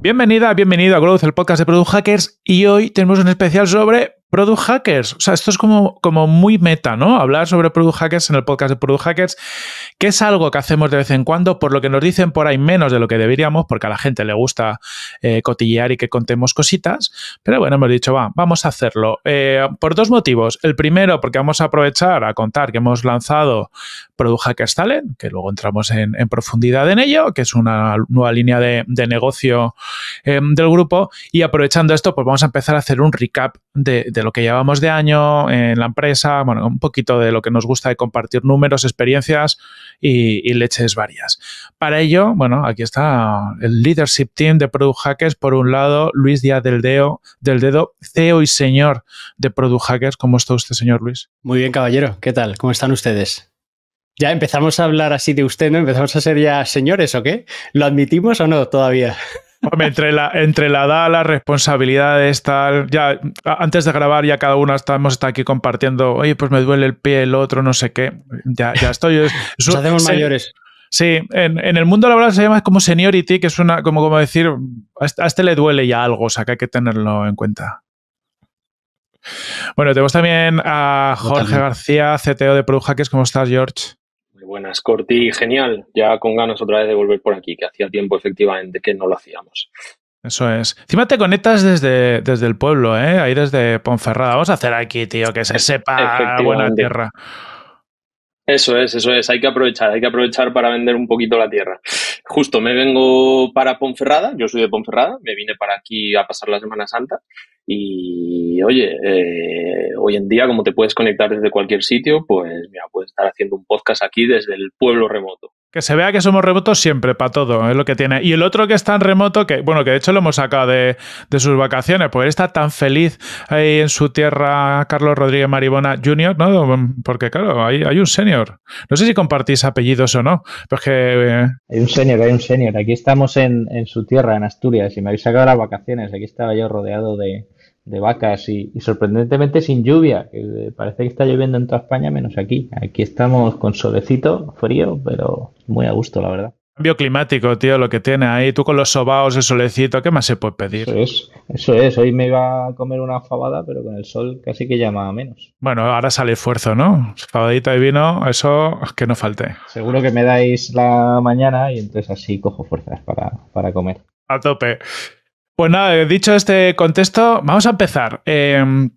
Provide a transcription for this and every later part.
Bienvenida, bienvenido a Growth, el podcast de Product Hackers, y hoy tenemos un especial sobre Product hackers, o sea, esto es como, como muy meta, ¿no? Hablar sobre product hackers en el podcast de product hackers, que es algo que hacemos de vez en cuando, por lo que nos dicen por ahí menos de lo que deberíamos, porque a la gente le gusta eh, cotillear y que contemos cositas, pero bueno, hemos dicho, va, vamos a hacerlo. Eh, por dos motivos. El primero, porque vamos a aprovechar a contar que hemos lanzado Product Hackers Talent, que luego entramos en, profundidad en ello, que es una nueva línea de, negocio em, del grupo, y aprovechando esto, pues vamos a empezar a hacer un recap de, lo que llevamos de año en la empresa, bueno, un poquito de lo que nos gusta de compartir números, experiencias y, leches varias. Para ello, bueno, aquí está el leadership team de Product Hackers, por un lado, Luis Díaz del del Dedo, CEO y señor de Product Hackers. ¿Cómo está usted, señor Luis? Muy bien, caballero. ¿Qué tal? ¿Cómo están ustedes? Ya empezamos a hablar así de usted, ¿no? ¿Empezamos a ser ya señores o qué? ¿Lo admitimos o no todavía? entre la, entre la edad, las responsabilidades, tal. Ya, antes de grabar, ya cada uno estamos está aquí compartiendo. Oye, pues me duele el pie, el otro, no sé qué. Ya, estoy. Nos hacemos mayores. Sí, en, el mundo laboral se llama como seniority, que es una, como, como decir, este, a este le duele ya algo, o sea que hay que tenerlo en cuenta. Bueno, tenemos también a Jorge García, CTO de Product Hackers. ¿Cómo estás, George? buenas, Corti, genial. Ya con ganas otra vez de volver por aquí, que hacía tiempo efectivamente que no lo hacíamos. Eso es. Encima te conectas desde, desde el pueblo, ¿eh? Ahí desde Ponferrada. Vamos a hacer aquí, tío, que se sepa buena tierra. Eso es, eso es. Hay que aprovechar, hay que aprovechar para vender un poquito la tierra. Justo, me vengo para Ponferrada, yo soy de Ponferrada, me vine para aquí a pasar la Semana Santa y oye, eh, hoy en día, como te puedes conectar desde cualquier sitio, pues mira, puedes estar haciendo un podcast aquí desde el pueblo remoto. Que se vea que somos remotos siempre, para todo, es lo que tiene. Y el otro que es tan remoto, que bueno, que de hecho lo hemos sacado de, sus vacaciones, pues él está tan feliz ahí en su tierra, Carlos Rodríguez Maribona Junior ¿no? Porque claro, hay, hay un senior. No sé si compartís apellidos o no, pero que... Eh, hay un senior, hay un senior. Aquí estamos en, en su tierra, en Asturias, y me habéis sacado las vacaciones. Aquí estaba yo rodeado de de vacas y, sorprendentemente sin lluvia, parece que está lloviendo en toda España menos aquí. Aquí estamos con solecito, frío, pero muy a gusto, la verdad. Cambio climático, tío, lo que tiene ahí. Tú con los sobaos, el solecito, ¿qué más se puede pedir? Eso es, eso es. Hoy me iba a comer una fabada, pero con el sol casi que llama menos. Bueno, ahora sale esfuerzo, ¿no? Fabadita de vino, eso que no falte. Seguro que me dais la mañana y entonces así cojo fuerzas para, para comer. A tope. Pues nada, eh, dicho este contexto, vamos a empezar. Em,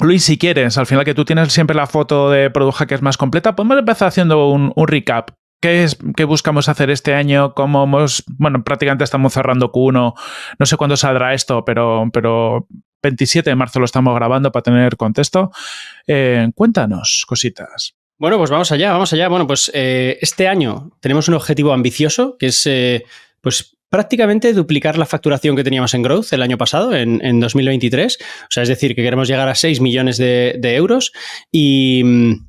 Luis, si quieres, al final que tú tienes siempre la foto de Produja que es más completa, podemos empezar haciendo un, recap. ¿Qué, es, buscamos hacer este año? ¿Cómo hemos.? Bueno, prácticamente estamos cerrando Q1. No sé cuándo saldrá esto, pero, pero 27 de marzo lo estamos grabando para tener contexto. Eh, cuéntanos cositas. Bueno, pues vamos allá, vamos allá. Bueno, pues eh, este año tenemos un objetivo ambicioso que es pues, prácticamente duplicar la facturación que teníamos en Growth el año pasado, en, 2023. O sea, es decir, que queremos llegar a 6 millones de, euros y,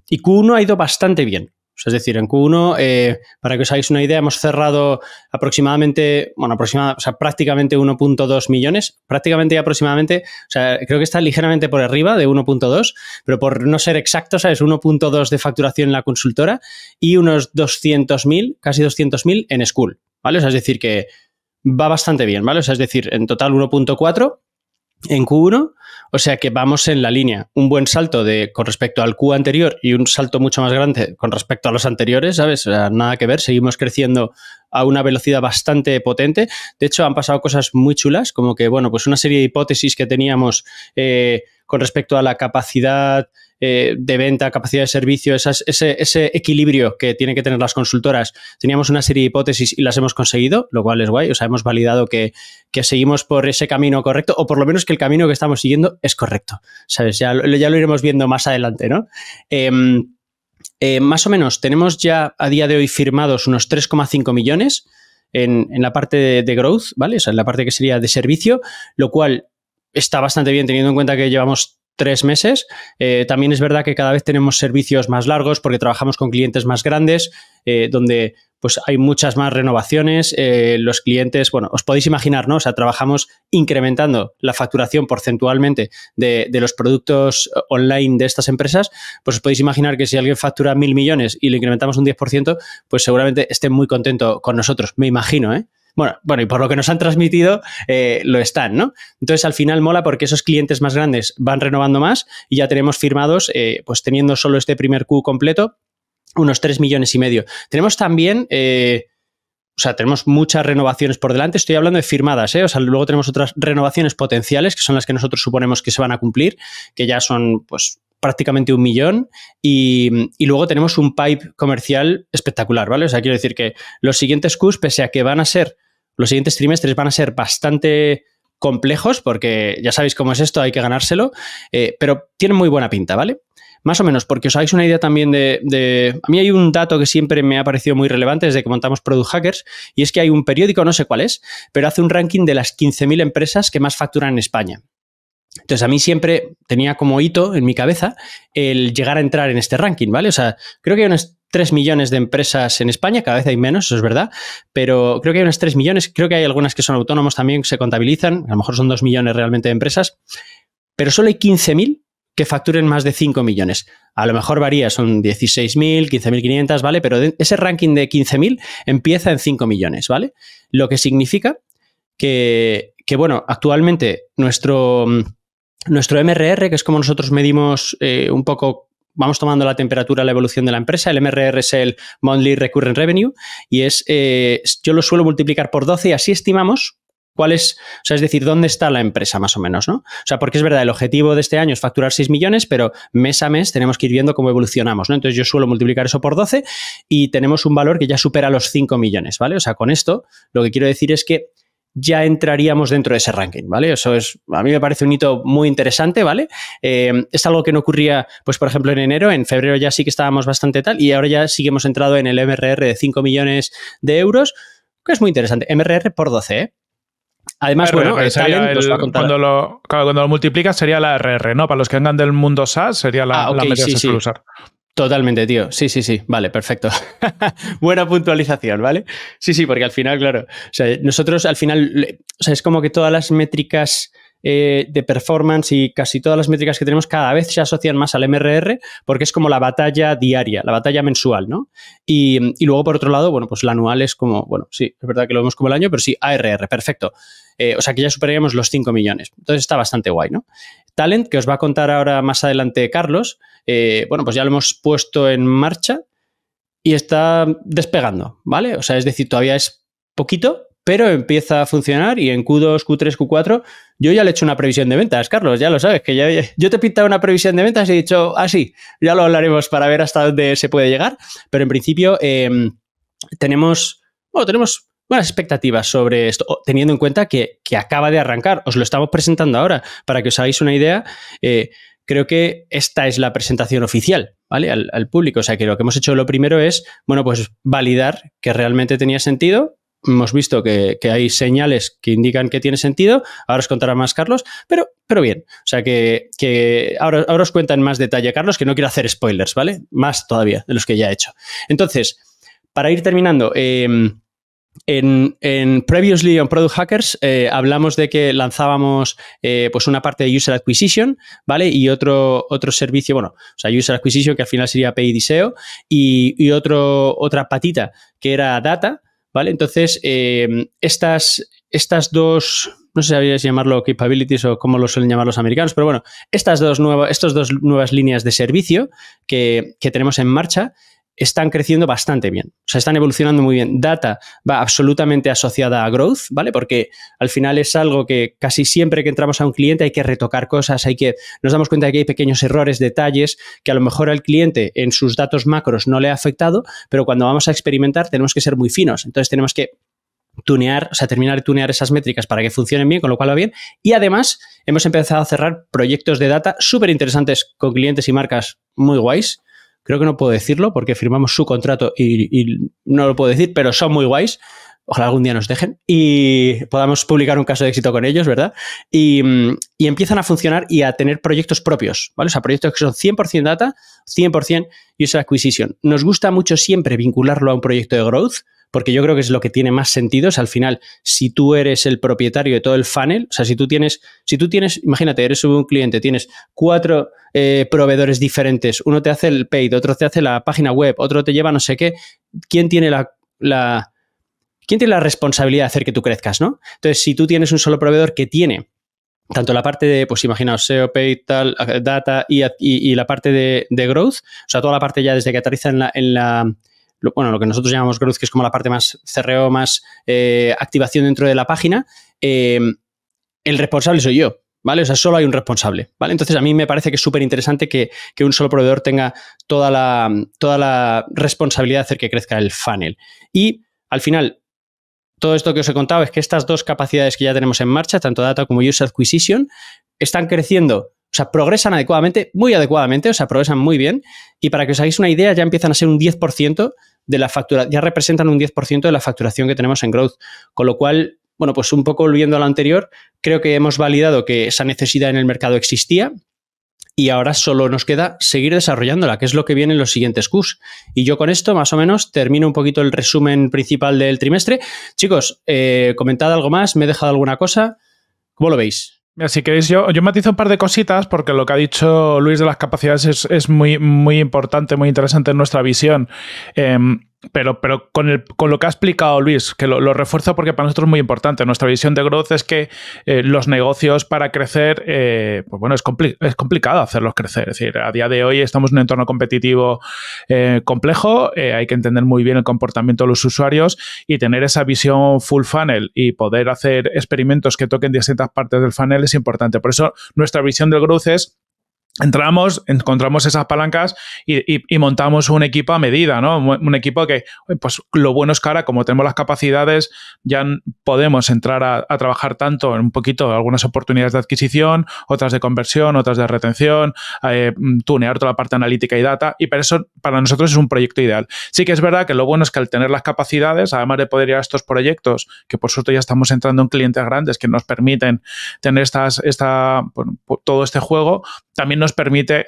Q1 ha ido bastante bien. O sea, es decir, en Q1, eh, para que os hagáis una idea, hemos cerrado aproximadamente, bueno, aproximada sea, prácticamente 1.2 millones, prácticamente y aproximadamente, o sea, creo que está ligeramente por arriba de 1.2, pero por no ser exacto, ¿sabes? 1.2 de facturación en la consultora y unos 200.000, casi 200.000 en School, ¿vale? O sea, es decir, que va bastante bien, ¿vale? O sea, es decir, en total 1.4 en Q1, o sea que vamos en la línea. Un buen salto de, con respecto al Q anterior y un salto mucho más grande con respecto a los anteriores, ¿sabes? nada que ver, seguimos creciendo a una velocidad bastante potente. De hecho, han pasado cosas muy chulas, como que, bueno, pues una serie de hipótesis que teníamos eh, con respecto a la capacidad eh, de venta, capacidad de servicio, ese, equilibrio que tienen que tener las consultoras. Teníamos una serie de hipótesis y las hemos conseguido, lo cual es guay. O sea, hemos validado que, seguimos por ese camino correcto, o por lo menos que el camino que estamos siguiendo es correcto. ¿Sabes? Ya, ya lo iremos viendo más adelante, ¿no? Em, eh, más o menos, tenemos ya a día de hoy firmados unos 3,5 millones en, la parte de, de, growth, ¿vale? O sea, en la parte que sería de servicio, lo cual está bastante bien teniendo en cuenta que llevamos tres meses. Eh, también es verdad que cada vez tenemos servicios más largos porque trabajamos con clientes más grandes, eh, donde pues hay muchas más renovaciones. Eh, los clientes, bueno, os podéis imaginar, ¿no? O sea, trabajamos incrementando la facturación porcentualmente de, los productos online de estas empresas. Pues os podéis imaginar que si alguien factura mil millones y lo incrementamos un 10%, pues seguramente esté muy contento con nosotros, me imagino, ¿eh? Bueno, bueno, y por lo que nos han transmitido, eh, lo están, ¿no? Entonces, al final mola porque esos clientes más grandes van renovando más y ya tenemos firmados, eh, pues teniendo solo este primer Q completo, unos 3 millones y medio. Tenemos también... Eh, o sea, tenemos muchas renovaciones por delante. Estoy hablando de firmadas, ¿eh? O sea, luego tenemos otras renovaciones potenciales, que son las que nosotros suponemos que se van a cumplir, que ya son, pues, prácticamente un millón y, luego tenemos un pipe comercial espectacular, ¿vale? O sea, quiero decir que los siguientes Qs, pese a que van a ser, los siguientes trimestres van a ser bastante complejos, porque ya sabéis cómo es esto, hay que ganárselo, eh, pero tienen muy buena pinta, ¿vale? Más o menos, porque os hagáis una idea también de, de, A mí hay un dato que siempre me ha parecido muy relevante desde que montamos Product Hackers, y es que hay un periódico, no sé cuál es, pero hace un ranking de las 15.000 empresas que más facturan en España. Entonces, a mí siempre tenía como hito en mi cabeza el llegar a entrar en este ranking, ¿vale? O sea, creo que hay unos 3 millones de empresas en España, cada vez hay menos, eso es verdad, pero creo que hay unos 3 millones, creo que hay algunas que son autónomos también, que se contabilizan, a lo mejor son 2 millones realmente de empresas, pero solo hay 15.000 que facturen más de 5 millones. A lo mejor varía, son 16.000, 15.500, ¿vale? Pero ese ranking de 15.000 empieza en 5 millones, ¿vale? Lo que significa que, que bueno, actualmente nuestro mm, nuestro MRR, que es como nosotros medimos eh, un poco vamos tomando la temperatura, la evolución de la empresa. El MRR es el Monthly Recurrent Revenue y es, eh, yo lo suelo multiplicar por 12 y así estimamos cuál es, o sea, es decir, dónde está la empresa más o menos, ¿no? O sea, porque es verdad, el objetivo de este año es facturar 6 millones, pero mes a mes tenemos que ir viendo cómo evolucionamos, ¿no? Entonces yo suelo multiplicar eso por 12 y tenemos un valor que ya supera los 5 millones, ¿vale? O sea, con esto lo que quiero decir es que ya entraríamos dentro de ese ranking, ¿vale? Eso es, a mí me parece un hito muy interesante, ¿vale? Eh, es algo que no ocurría, pues por ejemplo, en enero, en febrero ya sí que estábamos bastante tal y ahora ya sí que hemos entrado en el MRR de 5 millones de euros, que es muy interesante, MRR por 12, ¿eh? Además, bueno, Cuando lo, cuando lo multiplicas sería la RR, ¿no? Para los que andan del mundo SaaS sería la, ah, okay, la usar. Totalmente, tío. Sí, sí, sí. Vale, perfecto. Buena puntualización, ¿vale? Sí, sí, porque al final, claro, o sea, nosotros al final, o sea, es como que todas las métricas eh, de performance y casi todas las métricas que tenemos cada vez se asocian más al MRR porque es como la batalla diaria, la batalla mensual, ¿no? Y, y luego, por otro lado, bueno, pues el anual es como, bueno, sí, es verdad que lo vemos como el año, pero sí, ARR, perfecto. Eh, o sea que ya superaríamos los 5 millones. Entonces está bastante guay, ¿no? Talent, que os va a contar ahora más adelante Carlos, eh, bueno, pues ya lo hemos puesto en marcha y está despegando, ¿vale? O sea, es decir, todavía es poquito, pero empieza a funcionar y en Q2, Q3, Q4, yo ya le he hecho una previsión de ventas, Carlos, ya lo sabes, que ya, yo te he pintado una previsión de ventas y he dicho, ah, sí, ya lo hablaremos para ver hasta dónde se puede llegar, pero en principio eh, tenemos, bueno, tenemos buenas expectativas sobre esto, teniendo en cuenta que, acaba de arrancar. Os lo estamos presentando ahora. Para que os hagáis una idea, eh, creo que esta es la presentación oficial, ¿vale? Al, público. O sea que lo que hemos hecho lo primero es, bueno, pues validar que realmente tenía sentido. Hemos visto que, hay señales que indican que tiene sentido. Ahora os contará más Carlos, pero, pero bien. O sea que, que ahora, ahora os cuenta en más detalle Carlos, que no quiero hacer spoilers, ¿vale? Más todavía de los que ya he hecho. Entonces, para ir terminando, em, en, en, Previously on Product Hackers eh, hablamos de que lanzábamos eh, pues una parte de User Acquisition, ¿vale? Y otro, otro servicio, bueno, o sea, User Acquisition que al final sería API y y, otro, otra patita que era Data, ¿vale? Entonces, em, estas, estas dos, no sé si sabías llamarlo capabilities o cómo lo suelen llamar los americanos, pero bueno, estas dos, nuevas, dos nuevas líneas de servicio que, que tenemos en marcha están creciendo bastante bien, o sea, están evolucionando muy bien. Data va absolutamente asociada a growth, ¿vale? Porque al final es algo que casi siempre que entramos a un cliente hay que retocar cosas, hay que nos damos cuenta de que hay pequeños errores, detalles que a lo mejor al cliente en sus datos macros no le ha afectado, pero cuando vamos a experimentar tenemos que ser muy finos, entonces tenemos que tunear, o sea, terminar de tunear esas métricas para que funcionen bien, con lo cual va bien. Y además, hemos empezado a cerrar proyectos de data súper interesantes con clientes y marcas muy guays Creo que no puedo decirlo porque firmamos su contrato y, no lo puedo decir, pero son muy guays ojalá algún día nos dejen, y podamos publicar un caso de éxito con ellos, ¿verdad? Y, empiezan a funcionar y a tener proyectos propios, ¿vale? O sea, proyectos que son 100% data, 100% user acquisition. Nos gusta mucho siempre vincularlo a un proyecto de growth, porque yo creo que es lo que tiene más sentido. Es al final, si tú eres el propietario de todo el funnel, o sea, si tú tienes, si tú tienes, imagínate, eres un cliente, tienes cuatro eh, proveedores diferentes, uno te hace el paid, otro te hace la página web, otro te lleva no sé qué, ¿quién tiene la, ¿quién tiene la responsabilidad de hacer que tú crezcas, no? Entonces, si tú tienes un solo proveedor que tiene tanto la parte de, pues imaginaos, SEO, Pay, tal, eh, data y, la parte de, de, growth, o sea, toda la parte ya desde que aterriza en la, bueno, lo que nosotros llamamos growth, que es como la parte más cerreo, más eh, activación dentro de la página, eh, el responsable soy yo. ¿Vale? O sea, solo hay un responsable, ¿vale? Entonces, a mí me parece que es súper interesante que, un solo proveedor tenga toda la, toda la responsabilidad de hacer que crezca el funnel. Y, al final, todo esto que os he contado es que estas dos capacidades que ya tenemos en marcha, tanto data como user acquisition, están creciendo o sea, progresan adecuadamente, muy adecuadamente, o sea, progresan muy bien. Y para que os hagáis una idea, ya empiezan a ser un 10% de la factura, ya representan un 10% de la facturación que tenemos en Growth. Con lo cual, bueno, pues un poco volviendo a lo anterior, creo que hemos validado que esa necesidad en el mercado existía, y ahora solo nos queda seguir desarrollándola, que es lo que viene en los siguientes Qs. Y yo con esto más o menos termino un poquito el resumen principal del trimestre. Chicos, eh, comentad algo más, me he dejado alguna cosa. ¿Cómo lo veis? Si queréis, yo, yo matizo un par de cositas porque lo que ha dicho Luis de las capacidades es, muy, muy importante, muy interesante en nuestra visión. Em, pero, con, lo que ha explicado Luis, que lo, refuerza refuerzo porque para nosotros es muy importante. Nuestra visión de growth es que eh, los negocios para crecer, eh, pues bueno, es, complicado hacerlos crecer. Es decir, a día de hoy estamos en un entorno competitivo eh, complejo, hay que entender muy bien el comportamiento de los usuarios y tener esa visión full funnel y poder hacer experimentos que toquen distintas partes del funnel es importante. Por eso nuestra visión del growth es entramos, encontramos esas palancas y, montamos un equipo a medida, ¿no? Un equipo que, pues lo bueno es que ahora, como tenemos las capacidades, ya podemos entrar a, trabajar tanto en un poquito algunas oportunidades de adquisición, otras de conversión, otras de retención, eh, mm, tunear toda la parte analítica y data, y para eso para nosotros es un proyecto ideal. Sí que es verdad que lo bueno es que al tener las capacidades, además de poder ir a estos proyectos, que por suerte ya estamos entrando en clientes grandes que nos permiten tener estas, esta, todo este juego, también nos permite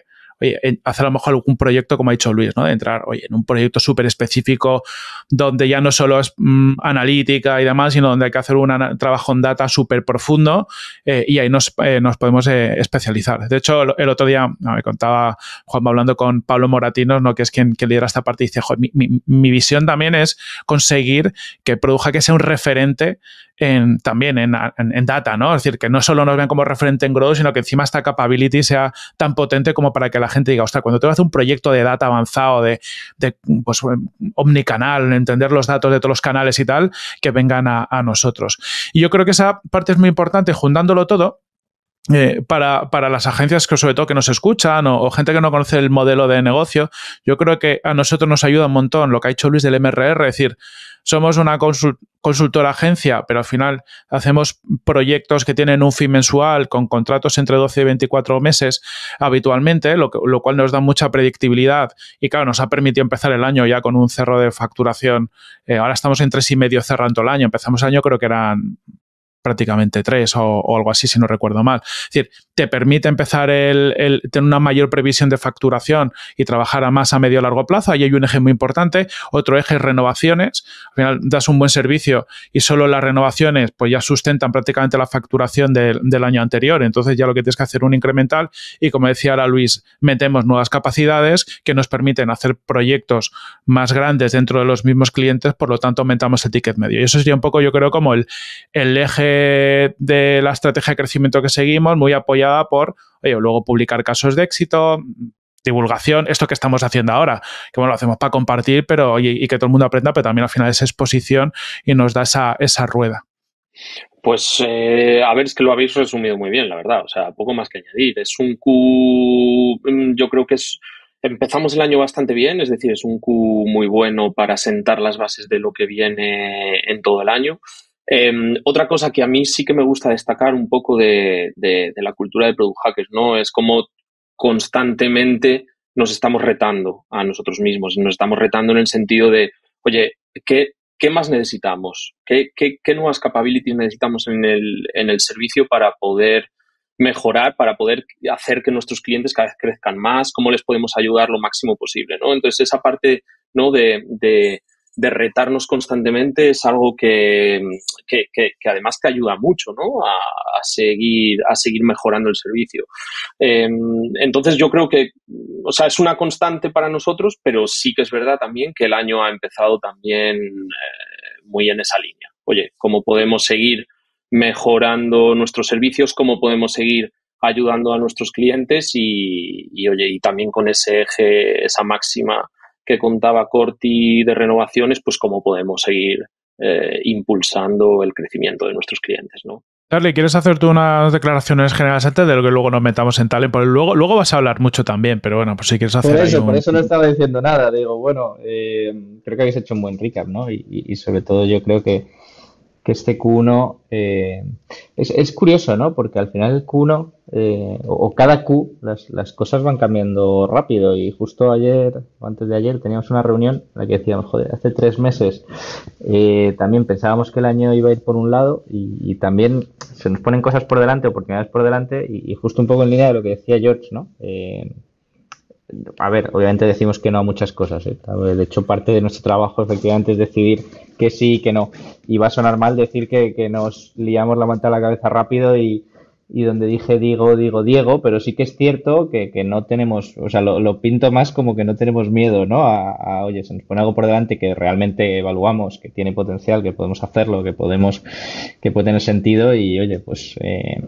hacer a lo mejor algún proyecto, como ha dicho Luis, ¿no? De entrar, oye, en un proyecto súper específico donde ya no solo es mm, analítica y demás, sino donde hay que hacer un trabajo en data súper profundo eh, y ahí nos, eh, podemos eh, especializar. De hecho, el, otro día me contaba Juan hablando con Pablo Moratinos, ¿no? Que es quien, que lidera esta parte y dice, mi, mi, visión también es conseguir que Produja que sea un referente también en, data, ¿no? Es decir, que no solo nos vean como referente en growth, sino que encima esta capability sea tan potente como para que la gente diga, ostras, cuando te que un proyecto de data avanzado, de, de pues, omnicanal, entender los datos de todos los canales y tal, que vengan a, a nosotros. Y yo creo que esa parte es muy importante, juntándolo todo, eh, para, las agencias que sobre todo que nos escuchan o, gente que no conoce el modelo de negocio, yo creo que a nosotros nos ayuda un montón lo que ha hecho Luis del MRR, es decir, somos una consultora agencia, pero al final hacemos proyectos que tienen un fin mensual con contratos entre 12 y 24 meses habitualmente, lo, cual nos da mucha predictibilidad y claro, nos ha permitido empezar el año ya con un cerro de facturación. Eh, ahora estamos en tres y medio cerrando el año, empezamos el año creo que eran prácticamente tres o, algo así, si no recuerdo mal. Es decir, te permite empezar el, tener una mayor previsión de facturación y trabajar a más a medio largo plazo. Ahí hay un eje muy importante. Otro eje es renovaciones. Al final das un buen servicio y solo las renovaciones pues ya sustentan prácticamente la facturación del, año anterior. Entonces ya lo que tienes que hacer es un incremental y como decía ahora Luis, metemos nuevas capacidades que nos permiten hacer proyectos más grandes dentro de los mismos clientes, por lo tanto aumentamos el ticket medio. Y eso sería un poco yo creo como el eje de, la estrategia de crecimiento que seguimos, muy apoyada por, oye, luego publicar casos de éxito, divulgación, esto que estamos haciendo ahora, que bueno, lo hacemos para compartir, pero y que todo el mundo aprenda, pero también al final es exposición y nos da esa, esa rueda. Pues eh, a ver, es que lo habéis resumido muy bien, la verdad. O sea, poco más que añadir. Es un Q, mm, yo creo que es, empezamos el año bastante bien, es decir, es un Q muy bueno para sentar las bases de lo que viene en todo el año. Em, otra cosa que a mí sí que me gusta destacar un poco de, la cultura de product hackers, ¿no? Es como constantemente nos estamos retando a nosotros mismos, nos estamos retando en el sentido de, oye, ¿qué, más necesitamos? ¿Qué, qué, nuevas capabilities necesitamos en el, en el servicio para poder mejorar, para poder hacer que nuestros clientes cada vez crezcan más? ¿Cómo les podemos ayudar lo máximo posible? ¿no? Entonces, esa parte ¿no? de de retarnos constantemente es algo que, además que ayuda mucho ¿no? a, seguir, a seguir mejorando el servicio. Em, entonces yo creo que o sea, es una constante para nosotros, pero sí que es verdad también que el año ha empezado también eh, muy en esa línea. Oye, ¿cómo podemos seguir mejorando nuestros servicios? ¿Cómo podemos seguir ayudando a nuestros clientes? Y, y oye, y también con ese eje, esa máxima que contaba Corti de renovaciones, pues cómo podemos seguir eh, impulsando el crecimiento de nuestros clientes, ¿no? Charlie, ¿quieres hacer tú unas declaraciones generales antes de lo que luego nos metamos en Talent? Porque luego, luego vas a hablar mucho también, pero bueno, pues si quieres hacer. Por eso, por eso no estaba diciendo nada. Digo, bueno, eh, creo que habéis hecho un buen recap, ¿no? y sobre todo yo creo que que este Q1 eh, es, es, curioso, ¿no? Porque al final el Q1 eh, o, cada Q, las, las, cosas van cambiando rápido y justo ayer o antes de ayer teníamos una reunión en la que decíamos, joder, hace tres meses eh, también pensábamos que el año iba a ir por un lado y, también se nos ponen cosas por delante, oportunidades por delante y, y, justo un poco en línea de lo que decía George, ¿no? a ver, obviamente decimos que no a muchas cosas. ¿eh? De hecho, parte de nuestro trabajo efectivamente es decidir que sí y que no. Y va a sonar mal decir que, nos liamos la manta a la cabeza rápido y, donde dije digo, digo, Diego, pero sí que es cierto que, no tenemos, o sea, lo, pinto más como que no tenemos miedo, ¿no? A, oye, se nos pone algo por delante que realmente evaluamos, que tiene potencial, que podemos hacerlo, que podemos, que puede tener sentido y, oye, pues eh,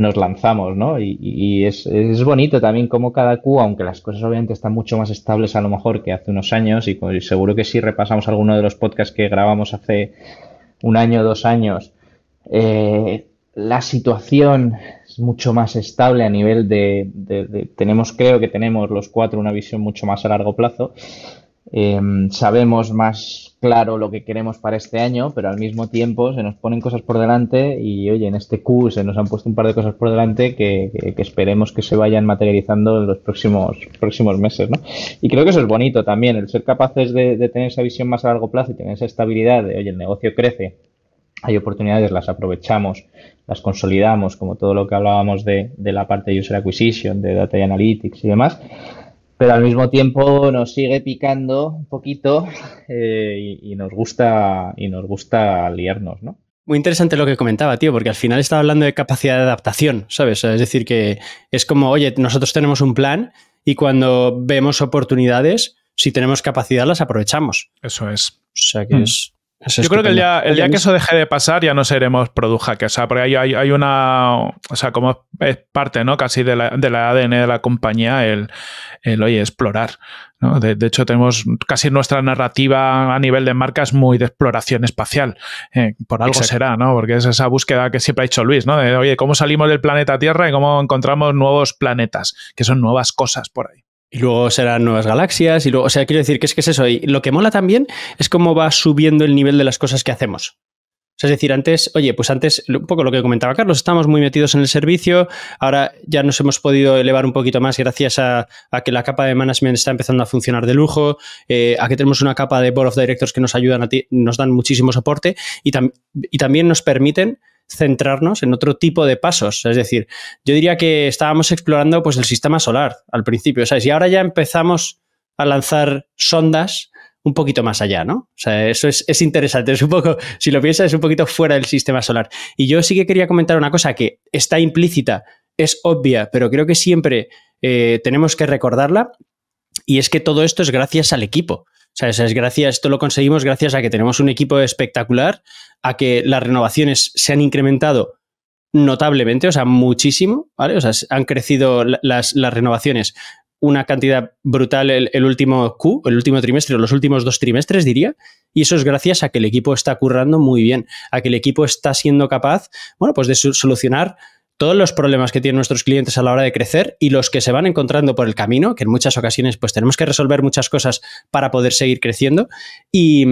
nos lanzamos, ¿no? Y, es, bonito también como cada Q, aunque las cosas obviamente están mucho más estables a lo mejor que hace unos años, y pues, seguro que si repasamos alguno de los podcasts que grabamos hace un año o dos años, eh, la situación es mucho más estable a nivel de, de, tenemos creo que tenemos los cuatro una visión mucho más a largo plazo Em, sabemos más claro lo que queremos para este año, pero al mismo tiempo se nos ponen cosas por delante y, oye, en este Q se nos han puesto un par de cosas por delante que, esperemos que se vayan materializando en los próximos, próximos meses, ¿no? Y creo que eso es bonito también, el ser capaces de, tener esa visión más a largo plazo y tener esa estabilidad de, oye, el negocio crece, hay oportunidades, las aprovechamos, las consolidamos, como todo lo que hablábamos de, la parte de User Acquisition, de Data Analytics y demás, pero al mismo tiempo nos sigue picando un poquito eh, y, nos gusta y nos gusta liarnos, ¿no? Muy interesante lo que comentaba, tío, porque al final estaba hablando de capacidad de adaptación, ¿sabes? Es decir, que es como, oye, nosotros tenemos un plan y cuando vemos oportunidades, si tenemos capacidad, las aprovechamos. Eso es. O sea que es hmm. Yo creo que el día, que eso deje de pasar ya no seremos Produja, sea, porque hay, una, o sea, como es parte, ¿no? Casi de la, ADN de la compañía el, el oye, explorar, De, hecho, tenemos casi nuestra narrativa a nivel de marcas muy de exploración espacial, eh, por algo será, ¿no? Porque es esa búsqueda que siempre ha hecho Luis, ¿no? De, oye, ¿cómo salimos del planeta Tierra y cómo encontramos nuevos planetas, que son nuevas cosas por ahí? Y luego serán nuevas galaxias. Y luego, o sea, quiero decir ¿qué es que es eso. Y lo que mola también es cómo va subiendo el nivel de las cosas que hacemos. O sea, es decir, antes, oye, pues antes, un poco lo que comentaba Carlos, estamos muy metidos en el servicio, ahora ya nos hemos podido elevar un poquito más gracias a, que la capa de management está empezando a funcionar de lujo, eh, a que tenemos una capa de board of directors que nos ayudan a ti, nos dan muchísimo soporte y, y también nos permiten centrarnos en otro tipo de pasos. Es decir, yo diría que estábamos explorando pues, el sistema solar al principio, ¿sabes? Y ahora ya empezamos a lanzar sondas un poquito más allá, ¿no? O sea, eso es, interesante, es un poco, si lo piensas, es un poquito fuera del sistema solar. Y yo sí que quería comentar una cosa que está implícita, es obvia, pero creo que siempre eh, tenemos que recordarla, y es que todo esto es gracias al equipo. O sea, es gracias, esto lo conseguimos gracias a que tenemos un equipo espectacular, a que las renovaciones se han incrementado notablemente, o sea, muchísimo, ¿vale? O sea, han crecido las, renovaciones una cantidad brutal el, el, último Q, el último trimestre, los últimos dos trimestres, diría. Y eso es gracias a que el equipo está currando muy bien, a que el equipo está siendo capaz, bueno, pues de solucionar todos los problemas que tienen nuestros clientes a la hora de crecer y los que se van encontrando por el camino, que en muchas ocasiones pues tenemos que resolver muchas cosas para poder seguir creciendo. Y,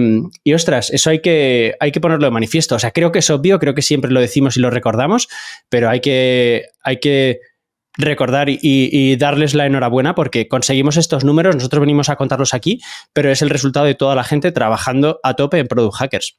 ostras, eso hay que, hay que ponerlo de manifiesto. O sea, creo que es obvio, creo que siempre lo decimos y lo recordamos, pero hay que, hay que recordar y, y, darles la enhorabuena porque conseguimos estos números, nosotros venimos a contarlos aquí, pero es el resultado de toda la gente trabajando a tope en Product Hackers.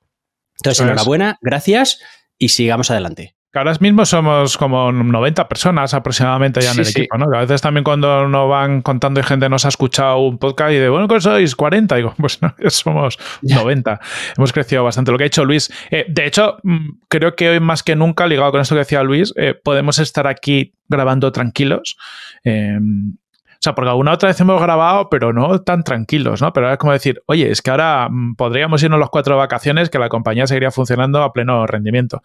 Entonces, enhorabuena, gracias y sigamos adelante. Que ahora mismo somos como 90 personas aproximadamente ya en el equipo, ¿no? a veces también cuando nos van contando y gente nos ha escuchado un podcast y de, bueno, ¿cuántos sois? 40. Digo, pues no, somos 90. Hemos crecido bastante. Lo que ha hecho Luis. Eh, de hecho, mm, creo que hoy más que nunca, ligado con esto que decía Luis, eh, podemos estar aquí grabando tranquilos. Em, o sea, porque alguna otra vez hemos grabado, pero no tan tranquilos, ¿no? Pero ahora es como decir, oye, es que ahora mm, podríamos irnos los cuatro vacaciones, que la compañía seguiría funcionando a pleno rendimiento.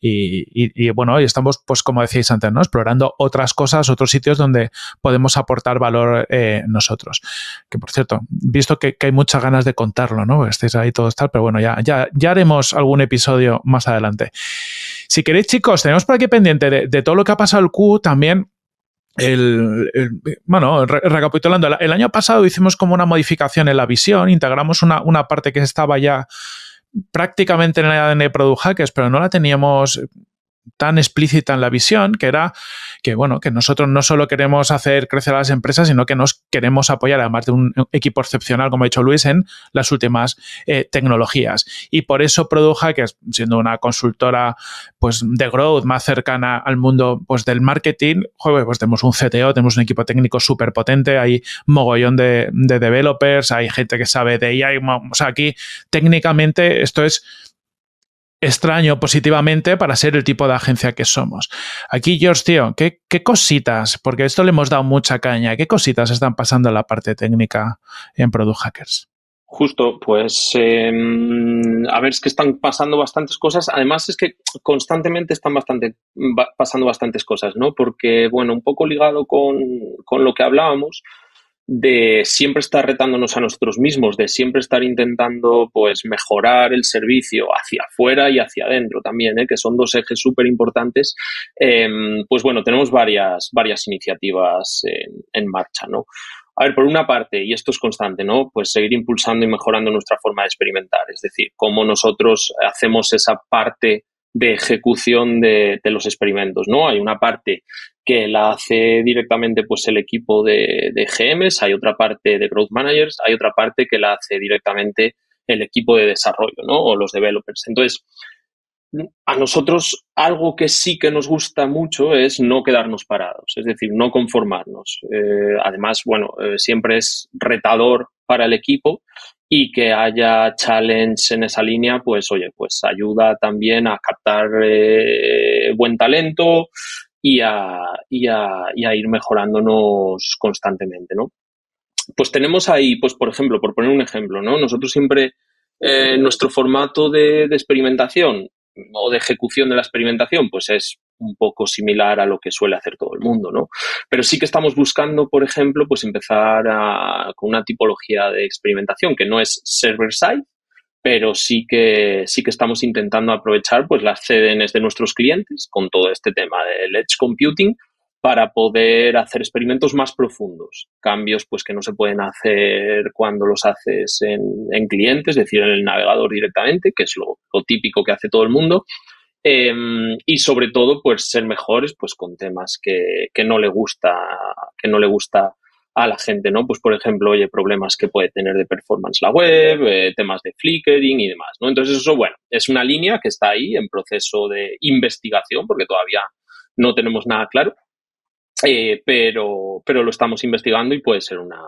Y, bueno, hoy estamos, pues como decíais antes, ¿no? Explorando otras cosas, otros sitios donde podemos aportar valor eh, nosotros. Que por cierto, visto que, hay muchas ganas de contarlo, ¿no? Estéis estáis ahí todo tal, pero bueno, ya, ya, haremos algún episodio más adelante. Si queréis, chicos, tenemos por aquí pendiente de, de todo lo que ha pasado el Q también el, bueno, recapitulando, el, año pasado hicimos como una modificación en la visión, integramos una, una parte que estaba ya prácticamente en el ADN de Product Hackers, pero no la teníamos tan explícita en la visión, que era que, bueno, que nosotros no solo queremos hacer crecer a las empresas, sino que nos queremos apoyar, además de un equipo excepcional, como ha dicho Luis, en las últimas eh, tecnologías. Y por eso Produja, que siendo una consultora pues, de growth más cercana al mundo pues, del marketing, joder, pues tenemos un CTO, tenemos un equipo técnico súper potente, hay mogollón de, developers, hay gente que sabe de AI, o sea, aquí técnicamente esto es extraño positivamente para ser el tipo de agencia que somos. Aquí, George, tío, ¿qué, cositas? Porque esto le hemos dado mucha caña. ¿Qué cositas están pasando en la parte técnica en Product Hackers? Justo, pues em, a ver, es que están pasando bastantes cosas. Además, es que constantemente están pasando bastantes cosas, ¿no? Porque, bueno, un poco ligado con, con lo que hablábamos, de siempre estar retándonos a nosotros mismos, de siempre estar intentando pues mejorar el servicio hacia afuera y hacia adentro también, ¿eh? que son dos ejes súper importantes, em, pues bueno, tenemos varias, varias iniciativas en, marcha, ¿no? A ver, por una parte, y esto es constante, ¿no? Pues seguir impulsando y mejorando nuestra forma de experimentar, es decir, cómo nosotros hacemos esa parte de ejecución de, los experimentos, ¿no? Hay una parte que la hace directamente pues el equipo de, GMs, hay otra parte de Growth Managers, hay otra parte que la hace directamente el equipo de desarrollo, ¿no? O los developers. Entonces, a nosotros algo que sí que nos gusta mucho es no quedarnos parados, es decir, no conformarnos. Eh, además, bueno, eh, siempre es retador para el equipo y que haya challenge en esa línea, pues oye, pues ayuda también a captar eh, buen talento y a, ir mejorándonos constantemente, ¿no? Pues tenemos ahí, pues por ejemplo, por poner un ejemplo, ¿no? Nosotros siempre, eh, nuestro formato de, de experimentación o de ejecución de la experimentación, pues es un poco similar a lo que suele hacer todo el mundo, ¿no? Pero sí que estamos buscando, por ejemplo, pues empezar con una tipología de experimentación que no es server-side, pero sí que, sí que estamos intentando aprovechar pues, las CDNs de nuestros clientes con todo este tema del edge computing para poder hacer experimentos más profundos, cambios pues que no se pueden hacer cuando los haces en, clientes, es decir, en el navegador directamente, que es lo típico que hace todo el mundo, Em, y sobre todo, pues ser mejores pues, con temas que, no le gusta, que no le gusta a la gente, ¿no? Pues, por ejemplo, oye, problemas que puede tener de performance la web, eh, temas de flickering y demás, ¿no? Entonces, eso, bueno, es una línea que está ahí en proceso de investigación, porque todavía no tenemos nada claro, eh, pero, pero lo estamos investigando y puede ser una,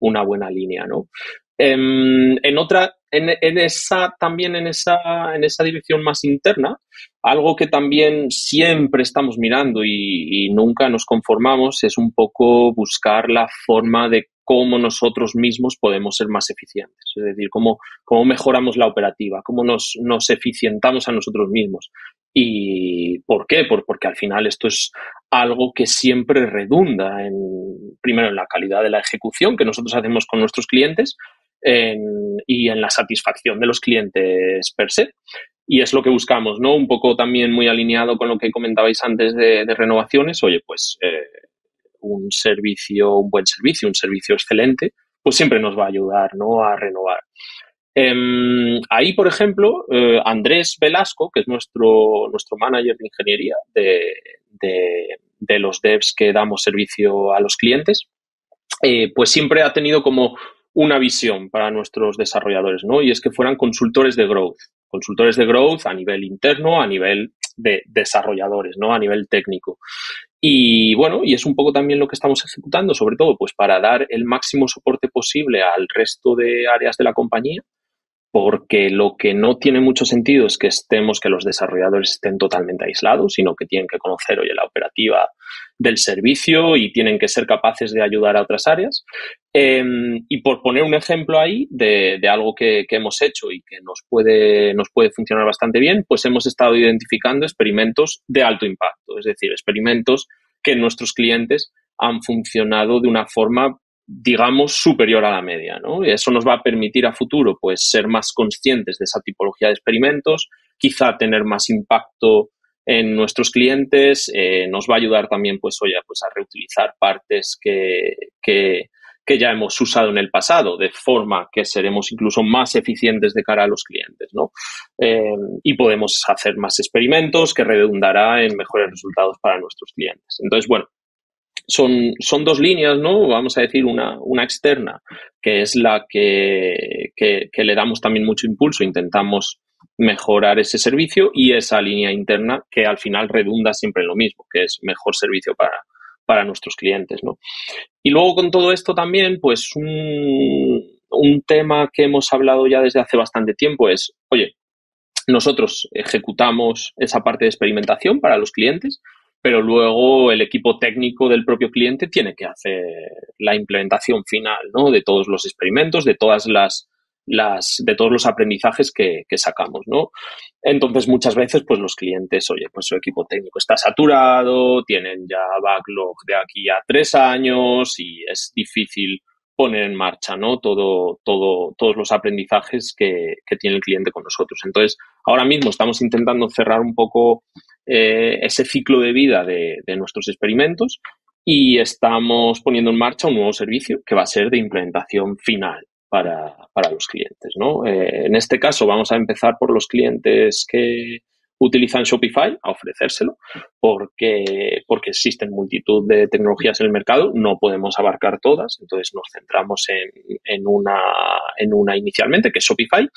una buena línea, ¿no? Em, en otra en, esa, también en esa, dirección más interna, algo que también siempre estamos mirando y, nunca nos conformamos es un poco buscar la forma de cómo nosotros mismos podemos ser más eficientes, es decir, cómo, mejoramos la operativa, cómo nos, eficientamos a nosotros mismos. ¿Y por qué? porque al final esto es algo que siempre redunda primero, en la calidad de la ejecución que nosotros hacemos con nuestros clientes, y en la satisfacción de los clientes per se. Y es lo que buscamos, ¿no? Un poco también muy alineado con lo que comentabais antes de, renovaciones. Oye, pues eh, un servicio, un buen servicio, un servicio excelente, pues siempre nos va a ayudar, ¿no? A renovar. Em, ahí, por ejemplo, eh, Andrés Velasco, que es nuestro, nuestro manager de ingeniería de, los devs que damos servicio a los clientes, eh, pues siempre ha tenido como una visión para nuestros desarrolladores, ¿no? Y es que fueran consultores de growth, consultores de growth a nivel interno, a nivel de desarrolladores, ¿no? A nivel técnico. Y bueno, y es un poco también lo que estamos ejecutando, sobre todo, pues para dar el máximo soporte posible al resto de áreas de la compañía porque lo que no tiene mucho sentido es que estemos, que los desarrolladores estén totalmente aislados, sino que tienen que conocer, hoy la operativa del servicio y tienen que ser capaces de ayudar a otras áreas. Em, y por poner un ejemplo ahí de, algo que, hemos hecho y que nos puede, nos puede funcionar bastante bien, pues hemos estado identificando experimentos de alto impacto, es decir, experimentos que nuestros clientes han funcionado de una forma digamos, superior a la media. ¿no? eso nos va a permitir a futuro pues, ser más conscientes de esa tipología de experimentos, quizá tener más impacto en nuestros clientes, eh, nos va a ayudar también pues, pues, a reutilizar partes que, ya hemos usado en el pasado, de forma que seremos incluso más eficientes de cara a los clientes. ¿no? Em, y podemos hacer más experimentos que redundará en mejores resultados para nuestros clientes. Entonces, bueno, son, son dos líneas, ¿no? Vamos a decir una, externa, que es la que, le damos también mucho impulso, intentamos mejorar ese servicio y esa línea interna que al final redunda siempre en lo mismo, que es mejor servicio para, para nuestros clientes. ¿no? Y luego con todo esto también, pues un, un, tema que hemos hablado ya desde hace bastante tiempo es, oye, nosotros ejecutamos esa parte de experimentación para los clientes, pero luego el equipo técnico del propio cliente tiene que hacer la implementación final ¿no? de todos los experimentos, de todas las, las de todos los aprendizajes que, que, sacamos, ¿no? Entonces, muchas veces, pues los clientes, oye, pues su equipo técnico está saturado, tienen ya backlog de aquí a tres años y es difícil poner en marcha ¿no? todo, todos los aprendizajes que, tiene el cliente con nosotros. Entonces, ahora mismo estamos intentando cerrar un poco eh, ese ciclo de vida de, nuestros experimentos y estamos poniendo en marcha un nuevo servicio que va a ser de implementación final para, los clientes. Eh, en este caso, vamos a empezar por los clientes que, utilizan Shopify a ofrecérselo porque, porque existen multitud de tecnologías en el mercado, no podemos abarcar todas, entonces nos centramos en, una, en una inicialmente, que es Shopify,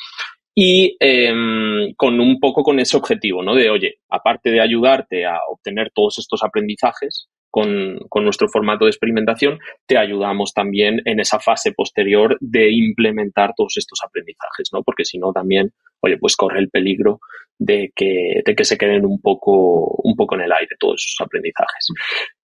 y em, con un poco con ese objetivo, ¿no? De, oye, aparte de ayudarte a obtener todos estos aprendizajes, con, con, nuestro formato de experimentación, te ayudamos también en esa fase posterior de implementar todos estos aprendizajes, ¿no? Porque si no, también, oye, pues corre el peligro de que, que se queden un poco, un poco en el aire todos esos aprendizajes.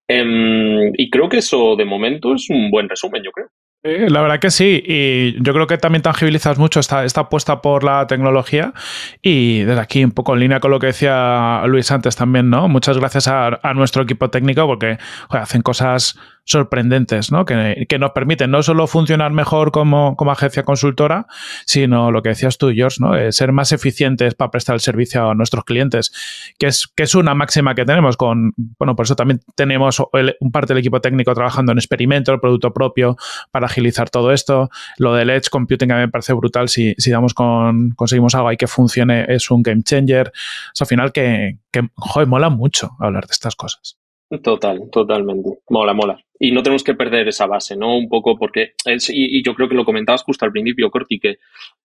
Em, y creo que eso de momento es un buen resumen, yo creo. Eh, la verdad que sí, y yo creo que también tangibilizas mucho esta, esta apuesta por la tecnología y desde aquí un poco en línea con lo que decía Luis antes también, ¿no? Muchas gracias a, nuestro equipo técnico porque hacen cosas sorprendentes, ¿no? Que, nos permiten no solo funcionar mejor como, como, agencia consultora, sino lo que decías tú, George, ¿no? Eh, ser más eficientes para prestar el servicio a nuestros clientes, que es, es una máxima que tenemos con, bueno, por eso también tenemos un parte del equipo técnico trabajando en experimentos, producto propio, para agilizar todo esto. Lo del Edge Computing a mí me parece brutal, si, damos con, conseguimos algo ahí que funcione, es un game changer. al final que, que mola mucho hablar de estas cosas. Total, totalmente. Mola, mola. Y no tenemos que perder esa base, ¿no? Un poco porque, es, y, yo creo que lo comentabas justo al principio, Corti, que